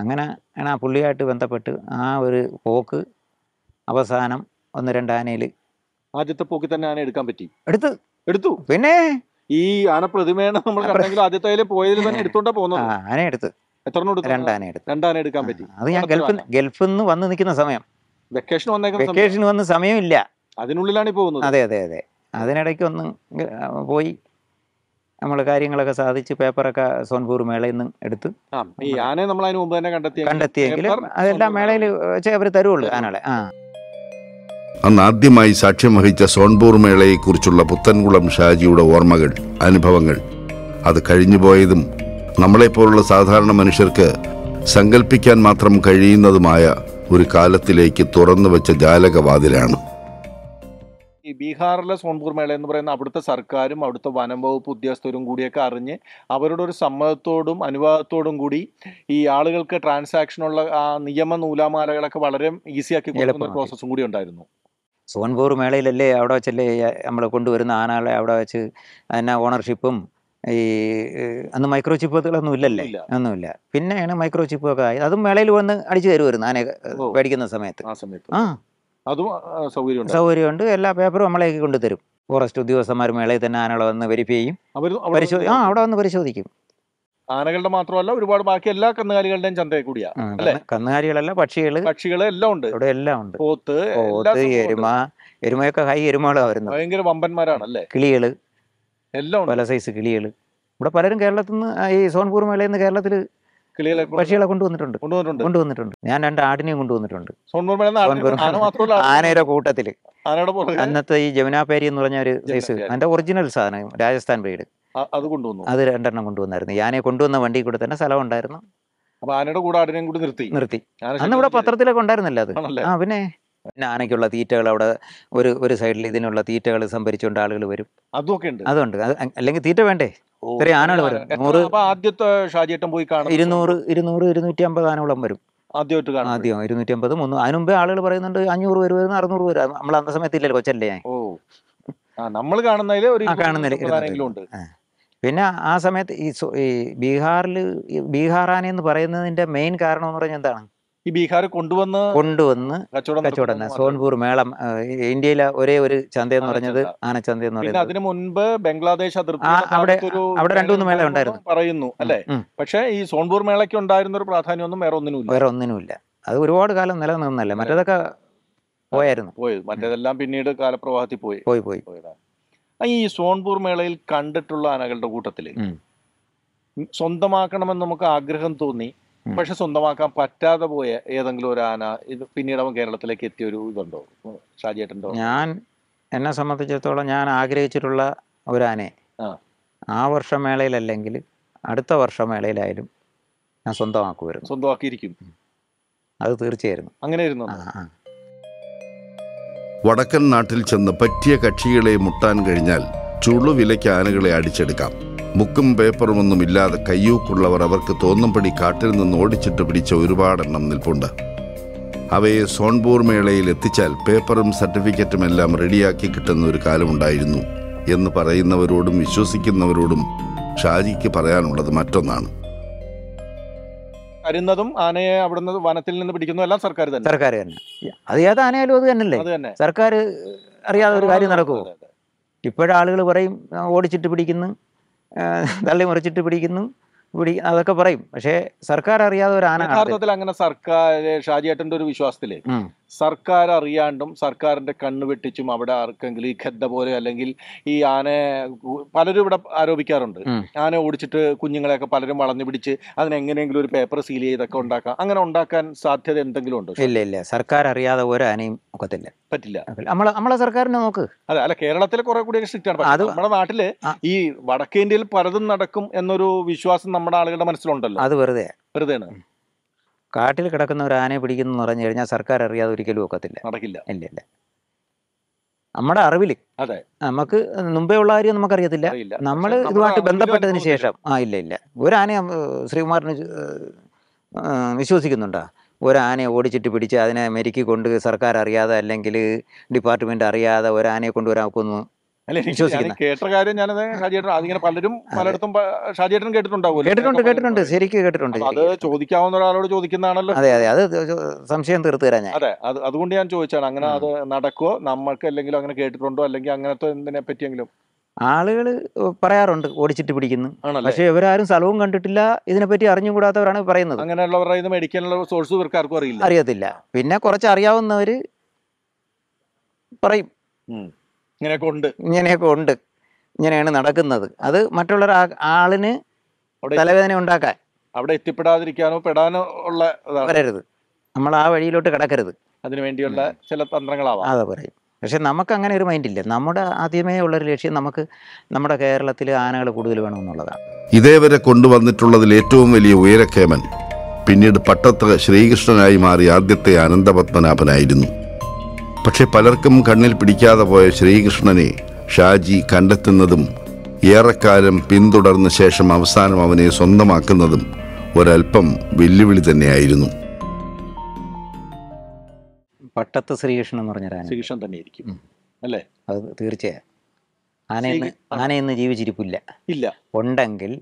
അങ്ങനെ ആണ് ആ പുള്ളിയായിട്ട് ബന്ധപ്പെട്ട് ആ ഒരു പോക്ക് അവസാനം ഒന്ന് രണ്ട് ആനയിൽ ആദ്യത്തെ പോക്കി തന്നെ ആന എടുക്കാൻ പറ്റി എടുത്തു എടുത്തു പിന്നെ ഈ ആന പ്രതിമേണ നമ്മൾ കണ്ടെങ്കിൽ ആദ്യത്തെ പോയതിൽ തന്നെ എടുത്തോണ്ടാ പോകുന്നത് ആന എടുത്ത് എത്ര രണ്ടാന എടുത്തു രണ്ടാന എടുക്കാൻ പറ്റി അത് ഞാൻ ഗൾഫിൽ ഗൾഫിൽ നിന്ന് വന്ന് നിൽക്കുന്ന സമയം വെക്കേഷൻ വന്നേക്കുന്ന വെക്കേഷൻ വന്ന സമയമില്ല അതിനുള്ളിലാണ് പോകുന്നത് അതെ അതെ അതെ അതിനിടയ്ക്ക് ഒന്ന് പോയി നമ്മൾ കാര്യങ്ങളൊക്കെ സാധിച്ച് പേപ്പറൊക്കെ സോൻപൂർ മേളയിൽ നിന്ന് എടുത്ത് കണ്ടെത്തിയെങ്കിലും അതെല്ലാം മേളയിൽ വെച്ചേ അവർ തരുള്ളൂ ആനാളെ ആ അന്ന് ആദ്യമായി സാക്ഷ്യം വഹിച്ച സോൺപൂർ മേളയെക്കുറിച്ചുള്ള പുത്തൻകുളം ഷാജിയുടെ ഓർമ്മകൾ അനുഭവങ്ങൾ അത് കഴിഞ്ഞുപോയതും നമ്മളെപ്പോലുള്ള സാധാരണ മനുഷ്യർക്ക് സങ്കല്പിക്കാൻ മാത്രം കഴിയുന്നതുമായ ഒരു കാലത്തിലേക്ക് തുറന്നു വെച്ച ജാലകവാതിലാണ് ഈ ബീഹാറിലെ സോൺപൂർ മേള എന്ന് പറയുന്ന അവിടുത്തെ സർക്കാരും അവിടുത്തെ വനം വകുപ്പ് ഉദ്യോഗസ്ഥരും കൂടിയൊക്കെ അറിഞ്ഞ് അവരുടെ ഒരു സമ്മതത്തോടും അനുവാദത്തോടും കൂടി ഈ ആളുകൾക്ക് ട്രാൻസാക്ഷനുള്ള ആ നിയമ നൂലാമാലകളൊക്കെ വളരെ ഈസിയാക്കി കൊടുക്കുന്ന പ്രോസസ്സും കൂടി ഉണ്ടായിരുന്നു സോൺപൂർ മേളയിലല്ലേ അവിടെ വെച്ചല്ലേ നമ്മൾ കൊണ്ടുവരുന്ന ആനകളെ അവിടെ വെച്ച് അതിനെ ഓണർഷിപ്പും ഈ അന്ന് മൈക്രോ ചിപ്പുകളൊന്നും ഇല്ലല്ലേ ഒന്നുമില്ല പിന്നെയാണ് മൈക്രോ ചിപ്പൊക്കെ ആയത് അതും മേളയിൽ വന്ന് അടിച്ചു തരുമായിരുന്നു ആന മേടിക്കുന്ന സമയത്ത് ആ സമയത്ത് ആ അതും സൗകര്യം സൗകര്യമുണ്ട് എല്ലാ പേപ്പറും നമ്മളേക്ക് കൊണ്ടുതരും ഫോറസ്റ്റ് ഉദ്യോഗസ്ഥന്മാർ മേളയിൽ തന്നെ ആനകളെ വന്ന് വെരിഫൈ ചെയ്യും പരിശോധി ആ അവിടെ വന്ന് പരിശോധിക്കും ആനകളുടെ മാത്രമല്ല ഒരുപാട് ബാക്കി എല്ലാ കന്നുകാലികളുടെയും ചന്തയിൽ കൂടിയാ കന്നുകാലികളല്ല പക്ഷികള് പക്ഷികള് എല്ലാം ഉണ്ട് ഇവിടെ എല്ലാം ഉണ്ട് പോത്ത് പോത്ത് എരുമ എരുമയൊക്കെ ഹൈ എരുമകളാ വരുന്നത് ഭയങ്കര വമ്പന്മാരാണ് അല്ലേ കിളികള് എല്ലാം പല സൈസ് കിളികള് ഇവിടെ പലരും കേരളത്തിൽ നിന്ന് ഈ സോൺപൂർ മേളയിൽ നിന്ന് കേരളത്തിൽ കിളികളെ പക്ഷികളെ കൊണ്ടുവന്നിട്ടുണ്ട് കൊണ്ടുവന്നിട്ടുണ്ട് കൊണ്ടുവന്നിട്ടുണ്ട് ഞാൻ രണ്ട് ആടിനെയും കൊണ്ടുവന്നിട്ടുണ്ട് ആനയുടെ കൂട്ടത്തില് അന്നത്തെ ഈ ജമുനാപേരി എന്ന് പറഞ്ഞ ഒരു സൈസ് അതിന്റെ ഒറിജിനൽ സാധനം രാജസ്ഥാൻ ബ്രീഡ് അത് കൊണ്ടുവന്നു അത് രണ്ടെണ്ണം കൊണ്ടുവന്നായിരുന്നു ഞാനെ കൊണ്ടുവന്ന വണ്ടി കൂടെ തന്നെ സ്ഥലം ഉണ്ടായിരുന്നു ആനയുടെ കൂടെ കൂടി നിർത്തി നിർത്തി അന്ന് ഇവിടെ പത്രത്തിലൊക്കെ ഉണ്ടായിരുന്നല്ലോ അത് ആ പിന്നെ നാനയ്ക്കുള്ള തീറ്റകൾ അവിടെ ഒരു ഒരു സൈഡിൽ ഇതിനുള്ള തീറ്റകൾ സംഭരിച്ചുകൊണ്ട് ആളുകൾ വരും അതൊക്കെ ഉണ്ട് അതുണ്ട് അല്ലെങ്കിൽ തീറ്റ വേണ്ടേ ഇത്രയും ആനകൾ വരും ആദ്യത്തെ ഷാജിയേട്ടൻ പോയി കാണാം ഇരുന്നൂറ് ഇരുന്നൂറ് ഇരുന്നൂറ്റി അമ്പത് ആനകളും വരും ആദ്യമായിട്ട് കാണാം ആദ്യം ഇരുന്നൂറ്റി അമ്പത് മുന്നൂറ് അതിന് മുമ്പേ ആളുകൾ പറയുന്നുണ്ട് അഞ്ഞൂറ് പേര് വരുന്ന അറുന്നൂറ് പേര് നമ്മൾ അന്ന സമയത്ത് ഇല്ലല്ലോ കൊച്ചല്ലേ ഞാൻ നമ്മൾ കാണുന്നതിലെ ഒരു കാണുന്നതിൽ പിന്നെ ആ സമയത്ത് ഈ ബീഹാറിൽ ബീഹാർ എന്ന് പറയുന്നതിന്റെ മെയിൻ കാരണം എന്ന് പറഞ്ഞാൽ എന്താണ് ഈ ബീഹാർ കൊണ്ടുവന്ന് കൊണ്ടുവന്ന് കച്ചവടം സോൺപൂർ മേളം ഇന്ത്യയിലെ ഒരേ ഒരു ചന്ത എന്ന് പറഞ്ഞത് ആനച്ചന്ത എന്ന് പറയുന്നത് അതിനു മുൻപ് ബംഗ്ലാദേശ് അതിർത്തി രണ്ടുമൂന്ന് അവിടെ മേള ഉണ്ടായിരുന്നു പറയുന്നു അല്ലെ പക്ഷേ ഈ സോൺപൂർ മേളയ്ക്ക് ഉണ്ടായിരുന്ന ഒരു പ്രാധാന്യമൊന്നും വേറെ ഒന്നിനും വേറെ ഒന്നിനുമില്ല അത് ഒരുപാട് കാലം നിലനിന്നല്ല മറ്റേതൊക്കെ പോയായിരുന്നു പോയി മറ്റേതെല്ലാം പിന്നീട് കാലപ്രവാഹത്തിൽ പോയി പോയി പോയി ഈ സോൺപൂർ മേളയിൽ കണ്ടിട്ടുള്ള ആനകളുടെ കൂട്ടത്തിൽ സ്വന്തമാക്കണമെന്ന് നമുക്ക് ആഗ്രഹം തോന്നി പക്ഷെ സ്വന്തമാക്കാൻ പറ്റാതെ പോയ ഏതെങ്കിലും ഒരു ആന ഇത് പിന്നീട് അവൻ കേരളത്തിലേക്ക് എത്തിയ ഒരു ഇതുണ്ടോ ഷാജിയേട്ടൻ്റെ ഞാൻ എന്നെ സംബന്ധിച്ചിടത്തോളം ഞാൻ ആഗ്രഹിച്ചിട്ടുള്ള ഒരു ആ വർഷം മേളയിലല്ലെങ്കിൽ അടുത്ത വർഷം മേളയിലായാലും ഞാൻ സ്വന്തമാക്കുമായിരുന്നു സ്വന്തമാക്കിയിരിക്കും അത് തീർച്ചയായിരുന്നു അങ്ങനെയായിരുന്നു വടക്കൻ നാട്ടിൽ ചെന്ന് പറ്റിയ കക്ഷികളെ മുട്ടാൻ കഴിഞ്ഞാൽ ചുള്ളുവിലയ്ക്ക് ആനകളെ അടിച്ചെടുക്കാം മുക്കും പേപ്പറും ഇല്ലാതെ കയ്യൂക്കുള്ളവർ അവർക്ക് തോന്നുംപടി കാട്ടിൽ നിന്ന് ഓടിച്ചിട്ട് പിടിച്ച ഒരുപാടെണ്ണം നിൽപ്പുണ്ട് അവയെ സോൺപൂർ മേളയിൽ എത്തിച്ചാൽ പേപ്പറും സർട്ടിഫിക്കറ്റും എല്ലാം റെഡിയാക്കി കിട്ടുന്ന ഒരു കാലമുണ്ടായിരുന്നു എന്ന് പറയുന്നവരോടും വിശ്വസിക്കുന്നവരോടും ഷാജിക്ക് പറയാനുള്ളത് മറ്റൊന്നാണ് അരുന്നതും ആനയെ നിന്ന് വനത്തിൽ നിന്ന് പിടിക്കുന്നു എല്ലാം സർക്കാർ തന്നെ സർക്കാർ തന്നെ അത് ഏത് ആനയാലും അത് തന്നെയല്ലേ സർക്കാർ അറിയാതെ ഒരു കാര്യം നടക്കുമോ ഇപ്പോഴാളുകൾ പറയും ഓടിച്ചിട്ട് പിടിക്കുന്നു തള്ളി മുറിച്ചിട്ട് പിടിക്കുന്നു പിടി അതൊക്കെ പറയും പക്ഷേ സർക്കാർ അറിയാതെ ഒരു ആന അങ്ങനെ സർക്കാർ ഷാജിയേട്ടന്റെ ഒരു വിശ്വാസത്തിലേ സർക്കാർ അറിയാണ്ടും സർക്കാരിൻ്റെ കണ്ണ് വെട്ടിച്ചും അവിടെ ആർക്കെങ്കിലും ഈ ഖദ്ദ പോലെ അല്ലെങ്കിൽ ഈ ആനയെ പലരും ഇവിടെ ആരോപിക്കാറുണ്ട് ആന ഓടിച്ചിട്ട് കുഞ്ഞുങ്ങളെയൊക്കെ പലരും വളഞ്ഞു പിടിച്ച് അതിനെങ്ങനെയെങ്കിലും ഒരു പേപ്പർ സീൽ ചെയ്തൊക്കെ ഉണ്ടാക്കാം അങ്ങനെ ഉണ്ടാക്കാൻ സാധ്യത എന്തെങ്കിലും ഉണ്ടോ ഇല്ല ഇല്ല സർക്കാർ അറിയാതെ ഒരു ആനയും ഒക്കത്തില്ല പറ്റില്ല നമ്മളെ നമ്മളെ സർക്കാരിനെ നോക്ക് അതെ അല്ല കേരളത്തിലെ കുറെ കൂടി സ്ട്രിക്റ്റ് ആണ് നമ്മുടെ നാട്ടില് ഈ വടക്കേ ഇന്ത്യയിൽ പലതും നടക്കും എന്നൊരു വിശ്വാസം നമ്മുടെ ആളുകളുടെ മനസ്സിലുണ്ടല്ലോ അത് വെറുതെ വെറുതെയാണ് കാട്ടിൽ കിടക്കുന്ന ഒരു ആനയെ പിടിക്കുന്നു പറഞ്ഞു കഴിഞ്ഞാൽ സർക്കാർ അറിയാതെ ഒരിക്കലും ഒക്കത്തില്ല നടക്കില്ല ഇല്ല ഇല്ല നമ്മുടെ അറിവില് അതെ നമുക്ക് മുമ്പേ ഉള്ള കാര്യം അറിയത്തില്ല നമ്മൾ ഇതുമായിട്ട് ബന്ധപ്പെട്ടതിന് ശേഷം ആ ഇല്ല ഇല്ല ഒരാനെ ശ്രീകുമാറിന് വിശ്വസിക്കുന്നുണ്ടോ ഒരാനെ ഓടിച്ചിട്ട് പിടിച്ച് അതിനെ മെരുക്കി കൊണ്ട് സർക്കാർ അറിയാതെ അല്ലെങ്കിൽ ഡിപ്പാർട്ട്മെന്റ് അറിയാതെ ഒരാനയെ കൊണ്ടുവരാൻ ഒക്കൊന്നും കേട്ട കാര്യം ഞാനത് ഷാജിയേട്ടൻ അതിങ്ങനെ പലരും പലയിടത്തും ഷാജിയേട്ടൻ കേട്ടിട്ടുണ്ടാവുമല്ലോ കേട്ടിട്ടുണ്ട് കേട്ടിട്ടുണ്ട് ശരിക്കും കേട്ടിട്ടുണ്ട് അത് ചോദിക്കാവുന്ന ഒരാളോട് ചോദിക്കുന്നതാണല്ലോ അതെ അതെ അത് സംശയം തീർത്തു തരാൻ അതെ അത് അതുകൊണ്ട് ഞാൻ ചോദിച്ചാണ് അങ്ങനെ അത് നടക്കുമോ നമ്മൾക്ക് അല്ലെങ്കിലും അങ്ങനെ കേട്ടിട്ടുണ്ടോ അല്ലെങ്കിൽ അങ്ങനത്തെ എന്തിനെ പറ്റിയെങ്കിലും ആളുകൾ പറയാറുണ്ട് ഓടിച്ചിട്ട് പിടിക്കുന്നു പക്ഷെ ഇവരാരും സ്ഥലവും കണ്ടിട്ടില്ല ഇതിനെപ്പറ്റി അറിഞ്ഞുകൂടാത്തവരാണ് പറയുന്നത് അങ്ങനെയുള്ളവരുടെ സോഴ്സ് ഇവർക്കാർക്കും അറിയില്ല അറിയത്തില്ല പിന്നെ കുറച്ച് അറിയാവുന്നവര് പറയും ഇങ്ങനെയൊക്കെ ഉണ്ട് ഇങ്ങനെയൊക്കെ ഉണ്ട് ഇങ്ങനെയാണ് നടക്കുന്നത് അത് മറ്റുള്ള ആളിന് തലവേദന ഉണ്ടാക്കാൻ അവിടെ എത്തിപ്പെടാതിരിക്കാനോ പെടാനോ ഉള്ള വരരുത് നമ്മൾ ആ വഴിയിലോട്ട് കിടക്കരുത് അതിനു വേണ്ടിയുള്ള ചില തന്ത്രങ്ങളാവാം അതെ പറയും പക്ഷെ നമുക്ക് അങ്ങനെ ഒരു ഇല്ല നമ്മുടെ ആദ്യമേ ഉള്ളൊരു ലക്ഷ്യം നമുക്ക് നമ്മുടെ കേരളത്തിൽ ആനകൾ കൂടുതൽ വേണമെന്നുള്ളതാണ് ഇതേവരെ കൊണ്ടുവന്നിട്ടുള്ളതിൽ ഏറ്റവും വലിയ ഉയരക്കേമൻ പിന്നീട് പട്ടത്ത് ശ്രീകൃഷ്ണനായി മാറി ആദ്യത്തെ അനന്തപത്മനാഭനായിരുന്നു പക്ഷെ പലർക്കും കണ്ണിൽ പിടിക്കാതെ പോയ ശ്രീകൃഷ്ണനെ ഷാജി കണ്ടെത്തുന്നതും ഏറെക്കാലം പിന്തുടർന്ന ശേഷം അവസാനം അവനെ സ്വന്തമാക്കുന്നതും ഒരൽപ്പം വെല്ലുവിളി തന്നെയായിരുന്നു പട്ടത്ത് ശ്രീകൃഷ്ണൻ എന്ന് പറഞ്ഞ ശ്രീകൃഷ്ണൻ തന്നെയായിരിക്കും അല്ലേ അത് തീർച്ചയായും ആനയെന്ന് ആനയെന്ന് ജീവിച്ചിരിപ്പില്ല ഇല്ല ഉണ്ടെങ്കിൽ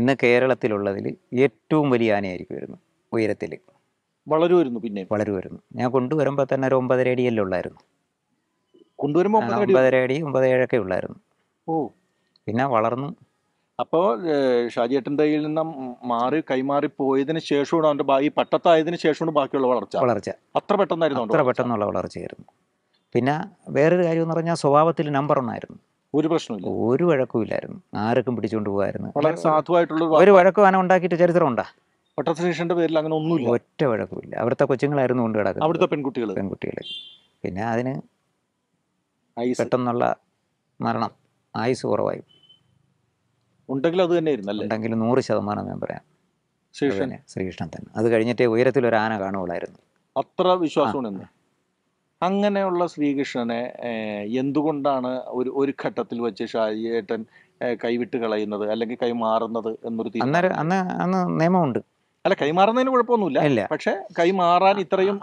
ഇന്ന് കേരളത്തിലുള്ളതിൽ ഏറ്റവും വലിയ ആനയായിരിക്കും വരുന്നത് ഉയരത്തിൽ വളരുമായിരുന്നു പിന്നെ വളരുമായിരുന്നു ഞാൻ കൊണ്ടുവരുമ്പോൾ തന്നെ ഒരു ഒമ്പതര അടിയല്ലേ ഉള്ളായിരുന്നു കൊണ്ടുവരുമ്പോൾ ഒമ്പതര അടി ഒമ്പത് ഏഴൊക്കെ ഉള്ളായിരുന്നു ഓ പിന്നെ വളർന്നു അപ്പോൾ ഷാജിയേട്ടൻ്റെ കയ്യിൽ നിന്ന് മാറി കൈമാറി പോയതിന് ശേഷമാണ് അവൻ്റെ ഈ പട്ടത്തായതിന് ശേഷമാണ് ബാക്കിയുള്ള വളർച്ച വളർച്ച അത്ര പെട്ടെന്നായിരുന്നു അത്ര പെട്ടെന്നുള്ള വളർച്ചയായിരുന്നു പിന്നെ വേറൊരു കാര്യം എന്ന് പറഞ്ഞാൽ സ്വഭാവത്തിൽ നമ്പർ ഒന്നായിരുന്നു ഒരു പ്രശ്നമില്ല ഒരു വഴക്കും ഇല്ലായിരുന്നു ആരൊക്കെ പിടിച്ചുകൊണ്ട് പോകായിരുന്നു വളരെ സാധുവായിട്ടുള്ള ഒരു വഴക്കും അങ്ങനെ ഉണ്ടാക്കിയിട്ട് ഉണ്ടാ പട്ടസുരേഷിന്റെ പേരിൽ അങ്ങനെ ഒന്നുമില്ല ഒറ്റ വഴക്കുമില്ല അവിടുത്തെ കൊച്ചുങ്ങളായിരുന്നു കൊണ്ട് കിടക്കുന്നത് അവിടുത്തെ പെൺകുട്ടികൾ പെൺകുട്ടികൾ പിന്നെ അതിന് പെട്ടെന്നുള്ള മരണം ആയുസ് കുറവായി ഉണ്ടെങ്കിൽ അത് തന്നെ ആയിരുന്നു ഉണ്ടെങ്കിൽ നൂറ് ശതമാനം ഞാൻ പറയാം ശ്രീകൃഷ്ണൻ ശ്രീകൃഷ്ണൻ തന്നെ അത് കഴിഞ്ഞിട്ടേ ഉയരത്തിൽ ഒരു ആന കാണുകയുള്ളായിരുന്നു അത്ര വിശ്വാസമാണ് അങ്ങനെയുള്ള ശ്രീകൃഷ്ണനെ എന്തുകൊണ്ടാണ് ഒരു ഒരു ഘട്ടത്തിൽ വെച്ച് ഷാജിയേട്ടൻ കൈവിട്ട് കളയുന്നത് അല്ലെങ്കിൽ കൈമാറുന്നത് എന്നൊരു അന്നേരം അന്ന് അന്ന് നിയമമുണ്ട് അല്ല കൈമാറുന്നതിന് കുഴപ്പമൊന്നുമില്ല ഇല്ല പക്ഷെ കൈമാറാൻ ഇത്രയും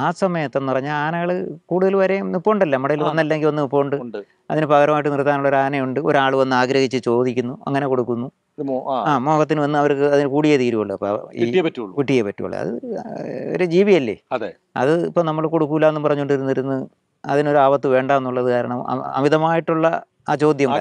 ആ സമയത്തെന്ന് പറഞ്ഞാൽ ആനകൾ കൂടുതൽ വരെയും നിപ്പുണ്ടല്ലോ നമ്മുടെ ഒന്നല്ലെങ്കിൽ ഒന്ന് നിപ്പുണ്ട് അതിന് പകരമായിട്ട് നിർത്താനുള്ള ഒരു ആനയുണ്ട് ഒരാൾ വന്ന് ആഗ്രഹിച്ച് ചോദിക്കുന്നു അങ്ങനെ കൊടുക്കുന്നു ആ മോഹത്തിന് വന്ന് അവർക്ക് അതിന് കൂടിയേ തീരുള്ളൂ അപ്പൊ കുട്ടിയെ പറ്റുള്ളൂ അത് ഒരു ജീവിയല്ലേ അത് ഇപ്പൊ നമ്മൾ കൊടുക്കൂല എന്ന് പറഞ്ഞുകൊണ്ടിരുന്നിരുന്ന് അതിനൊരു ആപത്ത് വേണ്ട എന്നുള്ളത് കാരണം അമിതമായിട്ടുള്ള ആ ചോദ്യം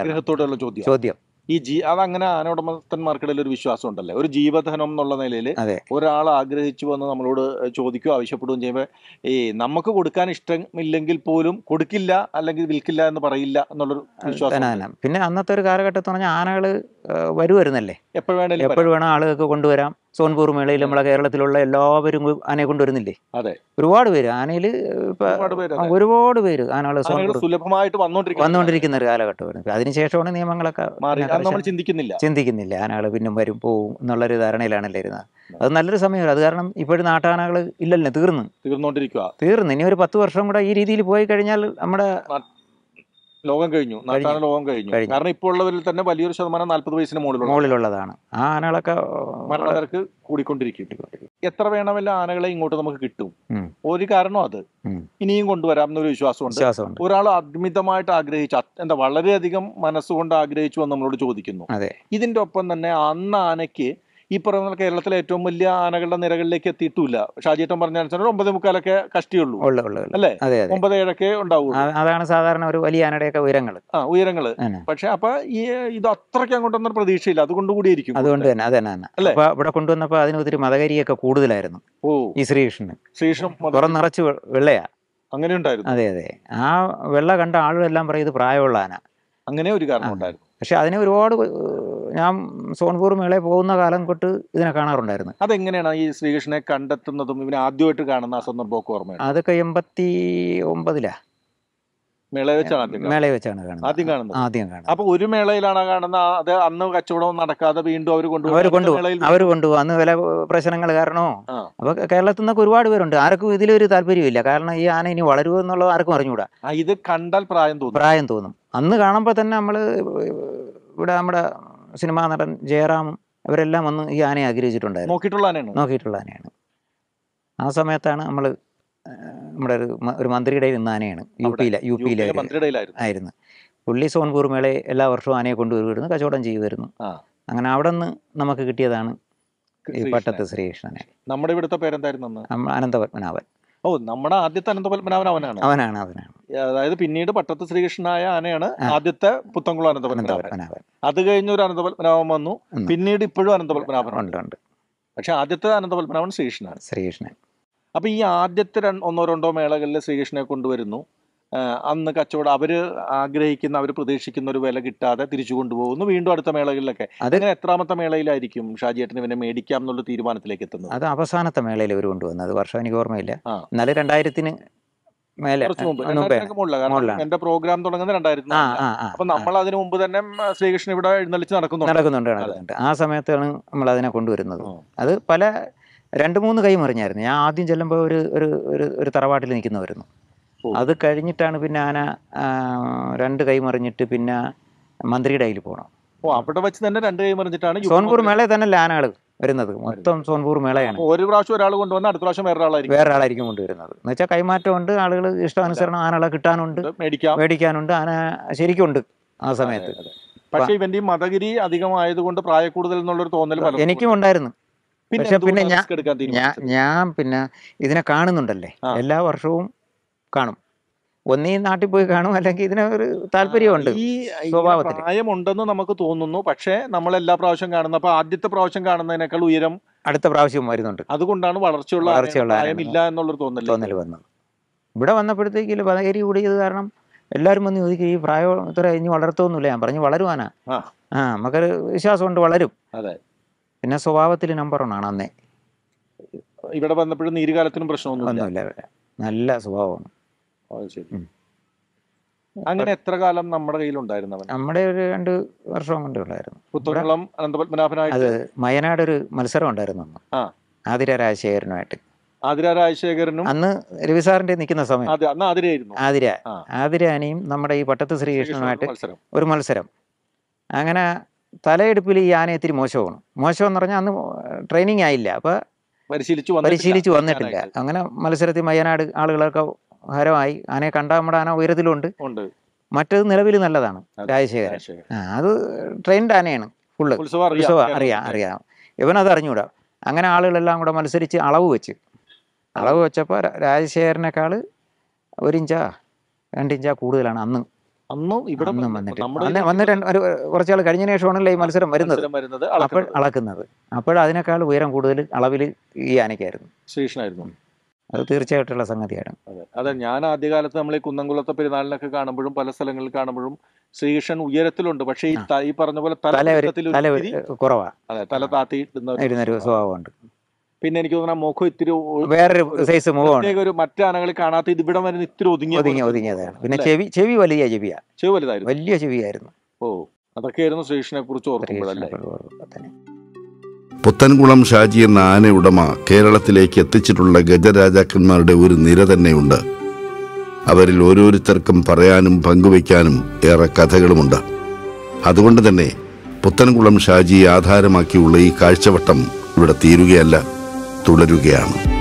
ചോദ്യം ഈ ജീ അതങ്ങനെ ആന ഉടമസ്ഥന്മാർക്കിടയിൽ ഒരു വിശ്വാസം ഉണ്ടല്ലേ ഒരു ജീവധനം എന്നുള്ള നിലയിൽ ഒരാൾ ആഗ്രഹിച്ചു വന്ന് നമ്മളോട് ചോദിക്കുകയോ ആവശ്യപ്പെടുകയും ചെയ്യുമ്പോൾ ഈ നമുക്ക് കൊടുക്കാൻ ഇഷ്ടമില്ലെങ്കിൽ പോലും കൊടുക്കില്ല അല്ലെങ്കിൽ വിൽക്കില്ല എന്ന് പറയില്ല എന്നുള്ളൊരു വിശ്വാസം പിന്നെ അന്നത്തെ ഒരു കാലഘട്ടത്തിൽ പറഞ്ഞാൽ ആനകൾ വരുവരുന്നല്ലേ എപ്പോഴും വേണേലും എപ്പോഴും വേണം ആളുകൾക്ക് കൊണ്ടുവരാം സോൺപൂർ മേളയിൽ നമ്മളെ കേരളത്തിലുള്ള എല്ലാവരും ആനയെ കൊണ്ടുവരുന്നില്ലേ അതെ ഒരുപാട് പേര് ആനയില് ഒരുപാട് പേര് ആനകളെ സുലഭമായിട്ട് വന്നുകൊണ്ടിരിക്കുന്ന ഒരു കാലഘട്ടമാണ് അതിനുശേഷമാണ് നിയമങ്ങളൊക്കെ ചിന്തിക്കുന്നില്ല ചിന്തിക്കുന്നില്ല ആനകൾ പിന്നെ വരും പോവും എന്നുള്ളൊരു ധാരണയിലാണ് ഇരുന്നത് അത് നല്ലൊരു സമയമല്ല അത് കാരണം ഇപ്പോഴും നാട്ടാനകള് ഇല്ലല്ലേ തീർന്നു തീർന്നോണ്ടിരിക്കുക തീർന്നു ഇനി ഒരു പത്ത് വർഷം കൂടെ ഈ രീതിയിൽ പോയി കഴിഞ്ഞാൽ നമ്മുടെ ലോകം കഴിഞ്ഞു നാട്ടാന ലോകം കഴിഞ്ഞു കാരണം ഇപ്പോൾ ഉള്ളവരിൽ തന്നെ വലിയൊരു ശതമാനം നാല്പത് വയസ്സിന് മുകളിലുള്ള മുകളിലുള്ളതാണ് ആ ആനകളൊക്കെ മരണനിരക്ക് കൂടിക്കൊണ്ടിരിക്കും എത്ര വേണമെങ്കിലും ആനകളെ ഇങ്ങോട്ട് നമുക്ക് കിട്ടും ഒരു കാരണം അത് ഇനിയും കൊണ്ടുവരാം എന്നൊരു വിശ്വാസമുണ്ട് ഒരാൾ അമിതമായിട്ട് ആഗ്രഹിച്ച എന്താ വളരെയധികം മനസ്സുകൊണ്ട് ആഗ്രഹിച്ചു എന്ന് നമ്മളോട് ചോദിക്കുന്നു ഇതിന്റെ ഒപ്പം തന്നെ അന്ന് ആനയ്ക്ക് ഈ പറയുന്ന കേരളത്തിലെ ഏറ്റവും വലിയ ആനകളുടെ നിരകളിലേക്ക് എത്തിയിട്ടില്ല ഷാജിയേറ്റം പറഞ്ഞ ഒമ്പത് മുക്കാലൊക്കെ കഷ്ടിയുള്ളൂ അല്ലേ ഒമ്പത് ഏഴൊക്കെ ഉണ്ടാവുള്ളൂ അതാണ് സാധാരണ ഒരു വലിയ ആനയുടെയൊക്കെ ഉയരങ്ങൾ ആ ഉയരങ്ങൾ പക്ഷെ അപ്പൊ ഈ ഇത് അത്രയ്ക്ക് അങ്ങോട്ടൊന്നും പ്രതീക്ഷയില്ല അതുകൊണ്ട് കൂടിയിരിക്കും അതുകൊണ്ട് തന്നെ അതെ തന്നെ അല്ലേ ഇവിടെ കൊണ്ടുവന്നപ്പോൾ അതിന് ഒത്തിരി മതകരിയൊക്കെ കൂടുതലായിരുന്നു ഓ ഈ ശ്രീകൃഷ്ണൻ ശ്രീകൃഷ്ണൻ നിറച്ച് വെള്ളയാ അങ്ങനെ ഉണ്ടായിരുന്നു അതെ അതെ ആ വെള്ള കണ്ട ആളുകളെല്ലാം പറയും ഇത് പ്രായമുള്ള ആന അങ്ങനെ ഒരു കാരണം ഉണ്ടായിരുന്നു പക്ഷെ അതിനെ ഒരുപാട് ഞാൻ സോൺപൂർ മേളെ പോകുന്ന കാലം തൊട്ട് ഇതിനെ കാണാറുണ്ടായിരുന്നു അതെങ്ങനെയാണ് ഈ ശ്രീകൃഷ്ണനെ കണ്ടെത്തുന്നതും ഇവനെ ആദ്യമായിട്ട് കാണുന്ന ആ സന്ദർഭമൊക്കെ ഓർമ്മ അതൊക്കെ എൺപത്തി ഒമ്പതിലാ മേളയെ വെച്ചാണ് മേളയെ വെച്ചാണ് കാണുന്നത് ആദ്യം കാണുന്നത് ആദ്യം കാണുന്നത് അപ്പൊ ഒരു മേളയിലാണ് കാണുന്നത് അത് അന്ന് കച്ചവടവും നടക്കാതെ വീണ്ടും അവർ കൊണ്ടുപോകും അവർ കൊണ്ടുപോകും അവർ കൊണ്ടുപോകും അന്ന് വില പ്രശ്നങ്ങൾ കാരണമോ അപ്പൊ കേരളത്തിൽ നിന്നൊക്കെ ഒരുപാട് പേരുണ്ട് ആർക്കും ഇതിലൊരു താല്പര്യമില്ല കാരണം ഈ ആന ഇനി വളരുമോ എന്നുള്ള ആർക്കും അറിഞ്ഞുകൂടാ ഇത് കണ്ടാൽ പ്രായം തോന്നും പ്രായം തോന്നും അന്ന് കാണുമ്പോൾ തന്നെ നമ്മൾ ഇവിടെ നമ്മുടെ സിനിമാ നടൻ ജയറാമും അവരെല്ലാം വന്ന് ഈ ആനയെ ആഗ്രഹിച്ചിട്ടുണ്ടായിരുന്നു നോക്കിയിട്ടുള്ള ആനയാണ് നോക്കിയിട്ടുള്ള ആനയാണ് ആ സമയത്താണ് നമ്മൾ നമ്മുടെ ഒരു ഒരു മന്ത്രിയുടെ നിന്ന് ആനയാണ് യു പിയിലെ യു പിയിലെ ആയിരുന്നു പുള്ളി സോൺപൂർ മേളയെ എല്ലാ വർഷവും ആനയെ കൊണ്ടുവരുമായിരുന്നു കച്ചവടം ചെയ്യുമായിരുന്നു അങ്ങനെ അവിടെ നിന്ന് നമുക്ക് കിട്ടിയതാണ് ഈ പട്ടത്ത് ശ്രീകൃഷ്ണനെ നമ്മുടെ ഇവിടുത്തെ പേരെന്തായിരുന്നു അനന്തപത്മനാഭൻ ഓ നമ്മുടെ ആദ്യത്തെ അനന്തപത്മനാഭൻ അവനാണ് അവനാണ് അവനാണ് അതായത് പിന്നീട് പട്ടത്ത് ശ്രീകൃഷ്ണനായ ആനയാണ് ആദ്യത്തെ പുത്തംകുളം അനന്തപത്മനാഭൻ അത് കഴിഞ്ഞ ഒരു അനന്തപത്മനാഭൻ വന്നു പിന്നീട് ഇപ്പോഴും അനന്തപത്മനാഭൻ ഉണ്ട് ഉണ്ട് പക്ഷെ ആദ്യത്തെ അനന്തപത്മനാഭൻ ശ്രീകൃഷ്ണനാണ് ശ്രീകൃഷ്ണൻ അപ്പൊ ഈ ആദ്യത്തെ ഒന്നോ രണ്ടോ മേളകളിൽ ശ്രീകൃഷ്ണനെ കൊണ്ടുവരുന്നു അന്ന് കച്ചവടം അവര് ആഗ്രഹിക്കുന്ന അവർ പ്രതീക്ഷിക്കുന്ന ഒരു വില കിട്ടാതെ തിരിച്ചു കൊണ്ടുപോകുന്നു വീണ്ടും അടുത്ത മേളകളിലൊക്കെ അതിന് എത്രാമത്തെ മേളയിലായിരിക്കും ഷാജിയേട്ടന് പിന്നെ മേടിക്കാം എന്നുള്ള തീരുമാനത്തിലേക്ക് എത്തുന്നത് അത് അവസാനത്തെ മേളയിൽ ഇവർ അത് വർഷം എനിക്ക് ഓർമ്മയില്ല എന്നാലും രണ്ടായിരത്തിന് എന്റെ പ്രോഗ്രാം തുടങ്ങുന്നത് രണ്ടായിരത്തി അപ്പൊ നമ്മൾ അതിനു മുമ്പ് തന്നെ ശ്രീകൃഷ്ണൻ ഇവിടെ എഴുന്നള്ളിച്ച് നടക്കുന്നു നടക്കുന്നുണ്ട് ആ സമയത്താണ് നമ്മൾ അതിനെ കൊണ്ടുവരുന്നത് അത് പല രണ്ട് മൂന്ന് കൈ മറിഞ്ഞായിരുന്നു ഞാൻ ആദ്യം ചെല്ലുമ്പോൾ ഒരു ഒരു ഒരു തറവാട്ടിൽ നിൽക്കുന്നവരുന്നു അത് കഴിഞ്ഞിട്ടാണ് പിന്നെ ആന രണ്ട് കൈ മറിഞ്ഞിട്ട് പിന്നെ മന്ത്രിയുടെ കയ്യിൽ പോകണം ഓ അവിടെ വെച്ച് തന്നെ രണ്ട് കൈ മറിഞ്ഞിട്ടാണ് സോൻപൂർ തന്നെ ആനകൾ വരുന്നത് മൊത്തം സോൺപൂർ മേളയാണ് ഒരു പ്രാവശ്യം ഒരാൾ കൊണ്ടുവന്ന് അടുത്ത പ്രാവശ്യം വേറൊരാളായിരിക്കും വേറൊരാളായിരിക്കും കൊണ്ടുവരുന്നത് എന്ന് വെച്ചാൽ കൈമാറ്റമുണ്ട് ആളുകൾ ഇഷ്ടാനുസരണം ആനകളെ കിട്ടാനുണ്ട് മേടിക്കാനുണ്ട് ആന ശരിക്കുണ്ട് ആ സമയത്ത് പക്ഷേ ഇവന്റെ ഈ മതഗിരി അധികമായതുകൊണ്ട് പ്രായക്കൂടുതൽ എന്നുള്ളൊരു തോന്നൽ എനിക്കും ഉണ്ടായിരുന്നു പക്ഷെ പിന്നെ ഞാൻ ഞാൻ പിന്നെ ഇതിനെ കാണുന്നുണ്ടല്ലേ എല്ലാ വർഷവും കാണും ഒന്നീ നാട്ടിൽ പോയി കാണും അല്ലെങ്കിൽ ഇതിന് ഒരു താല്പര്യമുണ്ട് ഈ പ്രായമുണ്ടെന്ന് നമുക്ക് തോന്നുന്നു പക്ഷേ നമ്മൾ എല്ലാ പ്രാവശ്യം കാണുന്നു അപ്പൊ ആദ്യത്തെ പ്രാവശ്യം കാണുന്നതിനേക്കാൾ ഉയരം അടുത്ത പ്രാവശ്യം വരുന്നുണ്ട് അതുകൊണ്ടാണ് വളർച്ചയുള്ള വളർച്ചയുള്ള എന്നുള്ളൊരു തോന്നൽ തോന്നൽ വന്നത് ഇവിടെ വന്നപ്പോഴത്തേക്ക് പലകരി കൂടിയത് കാരണം എല്ലാവരും വന്ന് ചോദിക്കും ഈ പ്രായം ഇത്ര ഇനി വളർത്തുമെന്നില്ല ഞാൻ പറഞ്ഞു വളരുവാനാ ആ നമുക്കൊരു വിശ്വാസമുണ്ട് വളരും അതെ പിന്നെ സ്വഭാവത്തിൽ നമ്പർ ആണ് അന്നേ ഇവിടെ വന്നപ്പോഴും നീരുകാലത്തിനും പ്രശ്നമൊന്നും നല്ല സ്വഭാവമാണ് അങ്ങനെ എത്ര കാലം നമ്മുടെ കയ്യിൽ ഉണ്ടായിരുന്നവൻ നമ്മുടെ ഒരു രണ്ട് വർഷം കൊണ്ട് ഉണ്ടായിരുന്നു പുത്തോളം അത് മയനാട് ഒരു മത്സരം ഉണ്ടായിരുന്നു ആതിര രാജശേഖരനുമായിട്ട് ആതിര രാജശേഖരനും അന്ന് രവി സാറിന്റെ നിൽക്കുന്ന സമയം ആതിര ആതിര അനിയും നമ്മുടെ ഈ പട്ടത്ത് ശ്രീകൃഷ്ണനുമായിട്ട് ഒരു മത്സരം അങ്ങനെ തലയെടുപ്പിൽ ഈ ആന ഇത്തിരി മോശമാണ് മോശമെന്ന് പറഞ്ഞാൽ അന്ന് ട്രെയിനിങ് ആയില്ല അപ്പൊ പരിശീലിച്ചു വന്നിട്ടില്ല അങ്ങനെ മത്സരത്തിൽ മയനാട് ആളുകളൊക്കെ ഹരമായി ആനയെ കണ്ടാൽ നമ്മുടെ ആന ഉയരത്തിലുണ്ട് മറ്റത് നിലവിൽ നല്ലതാണ് രാജശേഖരൻ അത് ട്രെയിൻഡ് ആനയാണ് ഫുള്ള് അറിയാം അറിയാം ഇവൻ അത് അറിഞ്ഞുകൂടാ അങ്ങനെ ആളുകളെല്ലാം കൂടെ മത്സരിച്ച് അളവ് വെച്ച് അളവ് വെച്ചപ്പോൾ രാജശേഖരനേക്കാൾ ഒരിഞ്ചാ രണ്ടിഞ്ചാ കൂടുതലാണ് അന്ന് അന്നും വന്നിട്ട് വന്നിട്ട് ഒരു കുറച്ചാൾ കഴിഞ്ഞ ശേഷമാണല്ലോ ഈ മത്സരം വരുന്നത് അപ്പോൾ അളക്കുന്നത് അപ്പോൾ അതിനേക്കാൾ ഉയരം കൂടുതൽ അളവിൽ ഈ ആനയ്ക്കായിരുന്നു ശ്രീകൃഷ്ണായിരുന്നു അത് തീർച്ചയായിട്ടുള്ള സംഗതിയാണ് അതെ ഞാൻ ആദ്യകാലത്ത് നമ്മൾ ഈ കുന്നംകുളത്തെ പെരുന്നാളിനൊക്കെ കാണുമ്പോഴും പല സ്ഥലങ്ങളിൽ കാണുമ്പോഴും ശ്രീകൃഷ്ണൻ ഉയരത്തിലുണ്ട് പക്ഷേ ഈ പറഞ്ഞ പോലെ തല അതെ തല സ്വഭാവമുണ്ട് പിന്നെ എനിക്ക് തോന്നുന്ന മുഖം ഇത്തിരി വേറൊരു സൈസ് മുഖമാണ് ഒരു മറ്റു ആനകളിൽ കാണാത്ത ഇത് ഇവിടെ വരുന്ന ഇത്തിരി ഒതുങ്ങി ഒതുങ്ങി ഒതുങ്ങിയതാണ് പിന്നെ ചെവി ചെവി വലിയ ചെവിയാ ചെവി വലുതായിരുന്നു വലിയ ചെവിയായിരുന്നു ഓ അതൊക്കെയായിരുന്നു ശ്രീകൃഷ്ണനെ കുറിച്ച് ഓർമ്മ പുത്തൻകുളം ഷാജി എന്ന ആന ഉടമ കേരളത്തിലേക്ക് എത്തിച്ചിട്ടുള്ള ഗജരാജാക്കന്മാരുടെ ഒരു നിര തന്നെയുണ്ട് അവരിൽ ഓരോരുത്തർക്കും പറയാനും പങ്കുവയ്ക്കാനും ഏറെ കഥകളുമുണ്ട് അതുകൊണ്ട് തന്നെ പുത്തൻകുളം ഷാജി ആധാരമാക്കിയുള്ള ഈ കാഴ്ചവട്ടം ഇവിടെ തീരുകയല്ല തുടരുകയാണ്